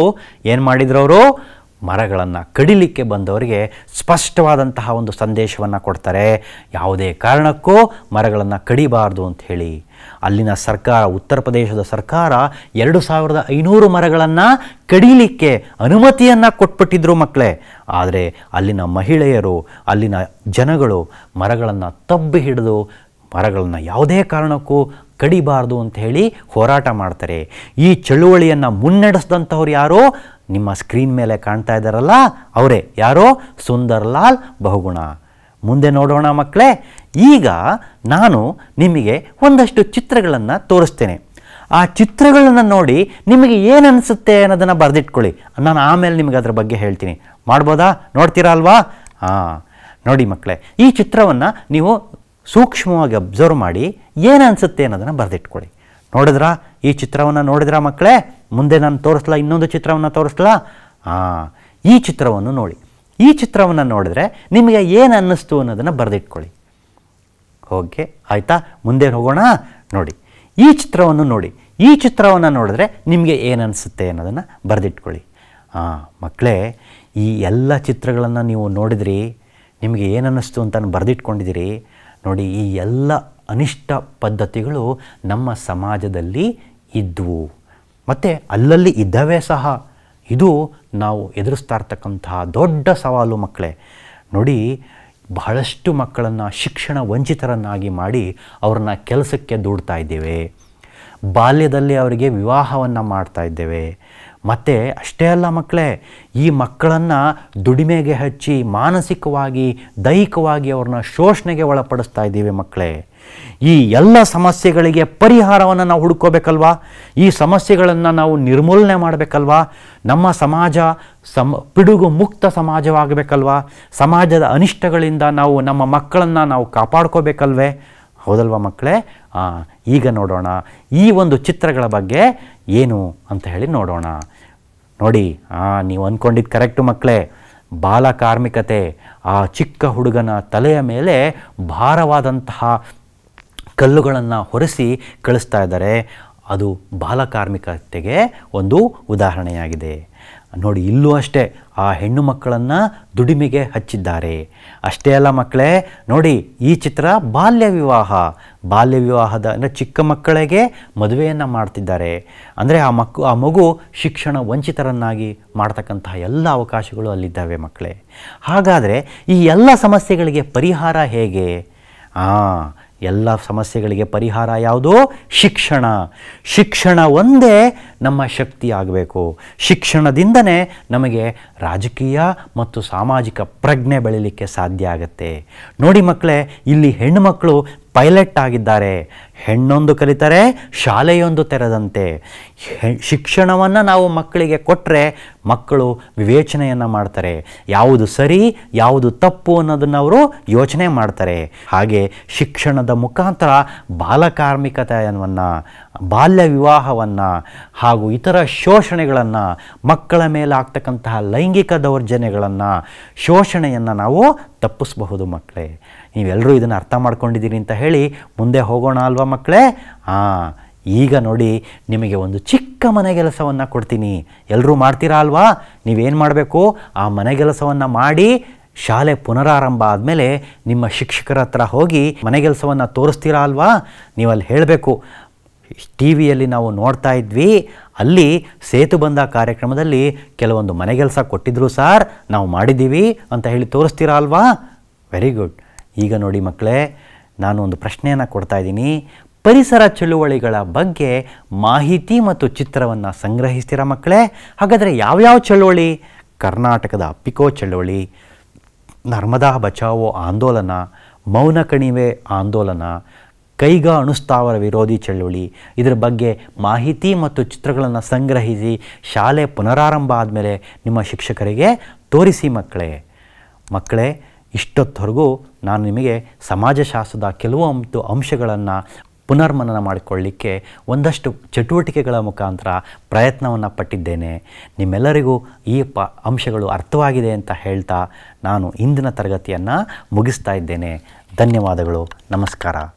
ಏನು ಮಾಡಿದ್ರವರು ಅವರು ಮರಗಳನ್ನು ಕಡಿಲಿಕ್ಕೆ ಬಂದವರಿಗೆ ಸ್ಪಷ್ಟವಾದಂತಹ ಒಂದು ಸಂದೇಶವನ್ನು ಕೊಡ್ತಾರೆ ಯಾವುದೇ ಕಾರಣಕ್ಕೂ ಮರಗಳನ್ನು ಕಡಿಬಾರ್ದು ಅಂತ ಹೇಳಿ ಅಲ್ಲಿನ ಸರ್ಕಾರ ಉತ್ತರ ಪ್ರದೇಶದ ಸರ್ಕಾರ ಎರಡು ಸಾವಿರದ ಐನೂರು ಮರಗಳನ್ನು ಕಡಿಲಿಕ್ಕೆ ಅನುಮತಿಯನ್ನು ಕೊಟ್ಬಿಟ್ಟಿದ್ರು ಮಕ್ಕಳೇ ಆದರೆ ಅಲ್ಲಿನ ಮಹಿಳೆಯರು ಅಲ್ಲಿನ ಜನಗಳು ಮರಗಳನ್ನು ತಬ್ಬಿ ಹಿಡಿದು ಮರಗಳನ್ನು ಯಾವುದೇ ಕಾರಣಕ್ಕೂ ಕಡಿಬಾರ್ದು ಅಂತ ಹೇಳಿ ಹೋರಾಟ ಮಾಡ್ತಾರೆ ಈ ಚಳುವಳಿಯನ್ನು ಮುನ್ನಡೆಸಿದಂಥವ್ರು ಯಾರೋ ನಿಮ್ಮ ಸ್ಕ್ರೀನ್ ಮೇಲೆ ಕಾಣ್ತಾ ಇದ್ದಾರಲ್ಲ ಅವರೇ ಯಾರೋ ಸುಂದರ್ಲಾಲ್ ಬಹುಗುಣ ಮುಂದೆ ನೋಡೋಣ ಮಕ್ಕಳೇ ಈಗ ನಾನು ನಿಮಗೆ ಒಂದಷ್ಟು ಚಿತ್ರಗಳನ್ನು ತೋರಿಸ್ತೇನೆ ಆ ಚಿತ್ರಗಳನ್ನು ನೋಡಿ ನಿಮಗೆ ಏನು ಅನ್ನೋದನ್ನು ಬರೆದಿಟ್ಕೊಳ್ಳಿ ನಾನು ಆಮೇಲೆ ನಿಮಗೆ ಅದರ ಬಗ್ಗೆ ಹೇಳ್ತೀನಿ ಮಾಡ್ಬೋದಾ ನೋಡ್ತೀರಾ ಅಲ್ವಾ ಹಾಂ ನೋಡಿ ಮಕ್ಕಳೇ ಈ ಚಿತ್ರವನ್ನು ನೀವು ಸೂಕ್ಷ್ಮವಾಗಿ ಅಬ್ಸರ್ವ್ ಮಾಡಿ ಏನು ಅನ್ನೋದನ್ನು ಬರೆದಿಟ್ಕೊಳ್ಳಿ ನೋಡಿದ್ರಾ ಈ ಚಿತ್ರವನ್ನು ನೋಡಿದ್ರ ಮಕ್ಕಳೇ ಮುಂದೆ ನಾನು ತೋರಿಸ್ಲಾ ಇನ್ನೊಂದು ಚಿತ್ರವನ್ನು ತೋರಿಸ್ಲಾ ಹಾಂ ಈ ಚಿತ್ರವನ್ನು ನೋಡಿ ಈ ಚಿತ್ರವನ್ನು ನೋಡಿದ್ರೆ ನಿಮಗೆ ಏನು ಅನ್ನಿಸ್ತು ಅನ್ನೋದನ್ನು ಬರೆದಿಟ್ಕೊಳ್ಳಿ ಓಕೆ ಆಯಿತಾ ಮುಂದೆ ಹೋಗೋಣ ನೋಡಿ ಈ ಚಿತ್ರವನ್ನು ನೋಡಿ ಈ ಚಿತ್ರವನ್ನು ನೋಡಿದ್ರೆ ನಿಮಗೆ ಏನು ಅನಿಸುತ್ತೆ ಅನ್ನೋದನ್ನು ಬರೆದಿಟ್ಕೊಳ್ಳಿ ಹಾಂ ಮಕ್ಕಳೇ ಈ ಎಲ್ಲ ಚಿತ್ರಗಳನ್ನು ನೀವು ನೋಡಿದ್ರಿ ನಿಮಗೆ ಏನು ಅನ್ನಿಸ್ತು ಅಂತ ಬರೆದಿಟ್ಕೊಂಡಿದ್ದೀರಿ ನೋಡಿ ಈ ಎಲ್ಲ ಅನಿಷ್ಟ ಪದ್ಧತಿಗಳು ನಮ್ಮ ಸಮಾಜದಲ್ಲಿ ಇದ್ವು ಮತ್ತು ಅಲ್ಲಲ್ಲಿ ಇದ್ದವೇ ಸಹ ಇದು ನಾವು ಎದುರಿಸ್ತಾ ಇರ್ತಕ್ಕಂತಹ ದೊಡ್ಡ ಸವಾಲು ಮಕ್ಕಳೇ ನೋಡಿ ಬಹಳಷ್ಟು ಮಕ್ಕಳನ್ನು ಶಿಕ್ಷಣ ವಂಚಿತರನ್ನಾಗಿ ಮಾಡಿ ಅವ್ರನ್ನ ಕೆಲಸಕ್ಕೆ ದೂಡ್ತಾ ಇದ್ದೇವೆ ಬಾಲ್ಯದಲ್ಲಿ ಅವರಿಗೆ ವಿವಾಹವನ್ನು ಮಾಡ್ತಾ ಇದ್ದೇವೆ ಮತ್ತು ಅಷ್ಟೇ ಅಲ್ಲ ಮಕ್ಕಳೇ ಈ ಮಕ್ಕಳನ್ನು ದುಡಿಮೆಗೆ ಹಚ್ಚಿ ಮಾನಸಿಕವಾಗಿ ದೈಹಿಕವಾಗಿ ಅವ್ರನ್ನ ಶೋಷಣೆಗೆ ಒಳಪಡಿಸ್ತಾ ಇದ್ದೀವಿ ಮಕ್ಕಳೇ ಈ ಎಲ್ಲ ಸಮಸ್ಯೆಗಳಿಗೆ ಪರಿಹಾರವನ್ನು ನಾವು ಹುಡುಕೋಬೇಕಲ್ವಾ ಈ ಸಮಸ್ಯೆಗಳನ್ನು ನಾವು ನಿರ್ಮೂಲನೆ ಮಾಡಬೇಕಲ್ವಾ ನಮ್ಮ ಸಮಾಜ ಸಮ ಪಿಡುಗು ಮುಕ್ತ ಸಮಾಜವಾಗಬೇಕಲ್ವಾ ಸಮಾಜದ ಅನಿಷ್ಟಗಳಿಂದ ನಾವು ನಮ್ಮ ಮಕ್ಕಳನ್ನು ನಾವು ಕಾಪಾಡ್ಕೋಬೇಕಲ್ವೇ ಹೌದಲ್ವಾ ಮಕ್ಕಳೇ ಈಗ ನೋಡೋಣ ಈ ಒಂದು ಚಿತ್ರಗಳ ಬಗ್ಗೆ ಏನು ಅಂತ ಹೇಳಿ ನೋಡೋಣ ನೋಡಿ ನೀವು ಅಂದ್ಕೊಂಡಿದ್ದು ಕರೆಕ್ಟು ಮಕ್ಕಳೇ ಬಾಲ ಕಾರ್ಮಿಕತೆ ಆ ಚಿಕ್ಕ ಹುಡುಗನ ತಲೆಯ ಮೇಲೆ ಭಾರವಾದಂತಹ ಕಲ್ಲುಗಳನ್ನು ಹೊರಸಿ ಕಳಿಸ್ತಾ ಇದ್ದಾರೆ ಅದು ಬಾಲಕಾರ್ಮಿಕತೆಗೆ ಒಂದು ಉದಾಹರಣೆಯಾಗಿದೆ ನೋಡಿ ಇಲ್ಲೂ ಅಷ್ಟೇ ಆ ಹೆಣ್ಣು ಮಕ್ಕಳನ್ನು ದುಡಿಮೆಗೆ ಹಚ್ಚಿದ್ದಾರೆ ಅಷ್ಟೇ ಅಲ್ಲ ಮಕ್ಕಳೇ ನೋಡಿ ಈ ಚಿತ್ರ ಬಾಲ್ಯ ವಿವಾಹ ಬಾಲ್ಯ ವಿವಾಹದ ಅಂದರೆ ಚಿಕ್ಕ ಮಕ್ಕಳಿಗೆ ಮದುವೆಯನ್ನು ಮಾಡ್ತಿದ್ದಾರೆ ಅಂದರೆ ಆ ಮಕ್ಕ ಆ ಮಗು ಶಿಕ್ಷಣ ವಂಚಿತರನ್ನಾಗಿ ಮಾಡ್ತಕ್ಕಂತಹ ಎಲ್ಲ ಅವಕಾಶಗಳು ಅಲ್ಲಿದ್ದಾವೆ ಮಕ್ಕಳೇ ಹಾಗಾದರೆ ಈ ಎಲ್ಲ ಸಮಸ್ಯೆಗಳಿಗೆ ಪರಿಹಾರ ಹೇಗೆ ಹಾಂ ಎಲ್ಲ ಸಮಸ್ಯೆಗಳಿಗೆ ಪರಿಹಾರ ಯಾವುದು ಶಿಕ್ಷಣ ಶಿಕ್ಷಣ ಒಂದೇ ನಮ್ಮ ಶಕ್ತಿ ಆಗಬೇಕು ಶಿಕ್ಷಣದಿಂದನೇ ನಮಗೆ ರಾಜಕೀಯ ಮತ್ತು ಸಾಮಾಜಿಕ ಪ್ರಜ್ಞೆ ಬೆಳೀಲಿಕ್ಕೆ ಸಾಧ್ಯ ಆಗುತ್ತೆ ನೋಡಿ ಮಕ್ಕಳೇ ಇಲ್ಲಿ ಹೆಣ್ಣುಮಕ್ಕಳು ಪೈಲಟ್ ಆಗಿದ್ದಾರೆ ಹೆಣ್ಣೊಂದು ಕಲಿತರೆ ಶಾಲೆಯೊಂದು ತೆರೆದಂತೆ ಶಿಕ್ಷಣವನ್ನು ನಾವು ಮಕ್ಕಳಿಗೆ ಕೊಟ್ಟರೆ ಮಕ್ಕಳು ವಿವೇಚನೆಯನ್ನು ಮಾಡ್ತಾರೆ ಯಾವುದು ಸರಿ ಯಾವುದು ತಪ್ಪು ಅನ್ನೋದನ್ನು ಅವರು ಯೋಚನೆ ಮಾಡ್ತಾರೆ ಹಾಗೆ ಶಿಕ್ಷಣದ ಮುಖಾಂತರ ಬಾಲಕಾರ್ಮಿಕತೆಯನ್ನು ಬಾಲ್ಯ ವಿವಾಹವನ್ನು ಹಾಗೂ ಇತರ ಶೋಷಣೆಗಳನ್ನು ಮಕ್ಕಳ ಮೇಲೆ ಆಗ್ತಕ್ಕಂತಹ ಲೈಂಗಿಕ ದೌರ್ಜನ್ಯಗಳನ್ನು ಶೋಷಣೆಯನ್ನು ನಾವು ತಪ್ಪಿಸಬಹುದು ಮಕ್ಕಳೇ ನೀವೆಲ್ಲರೂ ಇದನ್ನು ಅರ್ಥ ಮಾಡ್ಕೊಂಡಿದ್ದೀರಿ ಅಂತ ಹೇಳಿ ಮುಂದೆ ಹೋಗೋಣ ಅಲ್ವಾ ಮಕ್ಕಳೇ ಹಾಂ ಈಗ ನೋಡಿ ನಿಮಗೆ ಒಂದು ಚಿಕ್ಕ ಮನೆಗೆಲಸವನ್ನು ಕೊಡ್ತೀನಿ ಎಲ್ಲರೂ ಮಾಡ್ತೀರಾ ಅಲ್ವಾ ನೀವೇನು ಮಾಡಬೇಕು ಆ ಮನೆಗೆಲಸವನ್ನು ಮಾಡಿ ಶಾಲೆ ಪುನರಾರಂಭ ಆದಮೇಲೆ ನಿಮ್ಮ ಶಿಕ್ಷಕರ ಹತ್ರ ಹೋಗಿ ಮನೆಗೆಲಸವನ್ನು ತೋರಿಸ್ತೀರಾ ಅಲ್ವಾ ನೀವಲ್ಲಿ ಹೇಳಬೇಕು ಟಿ ವಿಯಲ್ಲಿ ನಾವು ನೋಡ್ತಾ ಇದ್ವಿ ಅಲ್ಲಿ ಸೇತು ಬಂದ ಕಾರ್ಯಕ್ರಮದಲ್ಲಿ ಕೆಲವೊಂದು ಮನೆಗೆಲಸ ಕೆಲಸ ಕೊಟ್ಟಿದ್ರು ಸಾರ್ ನಾವು ಮಾಡಿದ್ದೀವಿ ಅಂತ ಹೇಳಿ ತೋರಿಸ್ತೀರಾ ಅಲ್ವಾ ವೆರಿ ಗುಡ್ ಈಗ ನೋಡಿ ಮಕ್ಕಳೇ ನಾನು ಒಂದು ಪ್ರಶ್ನೆಯನ್ನು ಇದ್ದೀನಿ ಪರಿಸರ ಚಳುವಳಿಗಳ ಬಗ್ಗೆ ಮಾಹಿತಿ ಮತ್ತು ಚಿತ್ರವನ್ನು ಸಂಗ್ರಹಿಸ್ತೀರಾ ಮಕ್ಕಳೇ ಹಾಗಾದರೆ ಯಾವ್ಯಾವ ಚಳುವಳಿ ಕರ್ನಾಟಕದ ಅಪ್ಪಿಕೋ ಚಳುವಳಿ ನರ್ಮದಾ ಬಚಾವೋ ಆಂದೋಲನ ಮೌನ ಕಣಿವೆ ಆಂದೋಲನ ಕೈಗಾ ಅಣುಸ್ತಾವರ ವಿರೋಧಿ ಚಳುವಳಿ ಇದರ ಬಗ್ಗೆ ಮಾಹಿತಿ ಮತ್ತು ಚಿತ್ರಗಳನ್ನು ಸಂಗ್ರಹಿಸಿ ಶಾಲೆ ಪುನರಾರಂಭ ಆದಮೇಲೆ ನಿಮ್ಮ ಶಿಕ್ಷಕರಿಗೆ ತೋರಿಸಿ ಮಕ್ಕಳೇ ಮಕ್ಕಳೇ ಇಷ್ಟೊತ್ತವರೆಗೂ ನಾನು ನಿಮಗೆ ಸಮಾಜಶಾಸ್ತ್ರದ ಕೆಲವೊಂದು ಅಂಶಗಳನ್ನು ಪುನರ್ಮನನ ಮಾಡಿಕೊಳ್ಳಲಿಕ್ಕೆ ಒಂದಷ್ಟು ಚಟುವಟಿಕೆಗಳ ಮುಖಾಂತರ ಪ್ರಯತ್ನವನ್ನು ಪಟ್ಟಿದ್ದೇನೆ ನಿಮ್ಮೆಲ್ಲರಿಗೂ ಈ ಪ ಅಂಶಗಳು ಅರ್ಥವಾಗಿದೆ ಅಂತ ಹೇಳ್ತಾ ನಾನು ಇಂದಿನ ತರಗತಿಯನ್ನು ಮುಗಿಸ್ತಾ ಇದ್ದೇನೆ ಧನ್ಯವಾದಗಳು ನಮಸ್ಕಾರ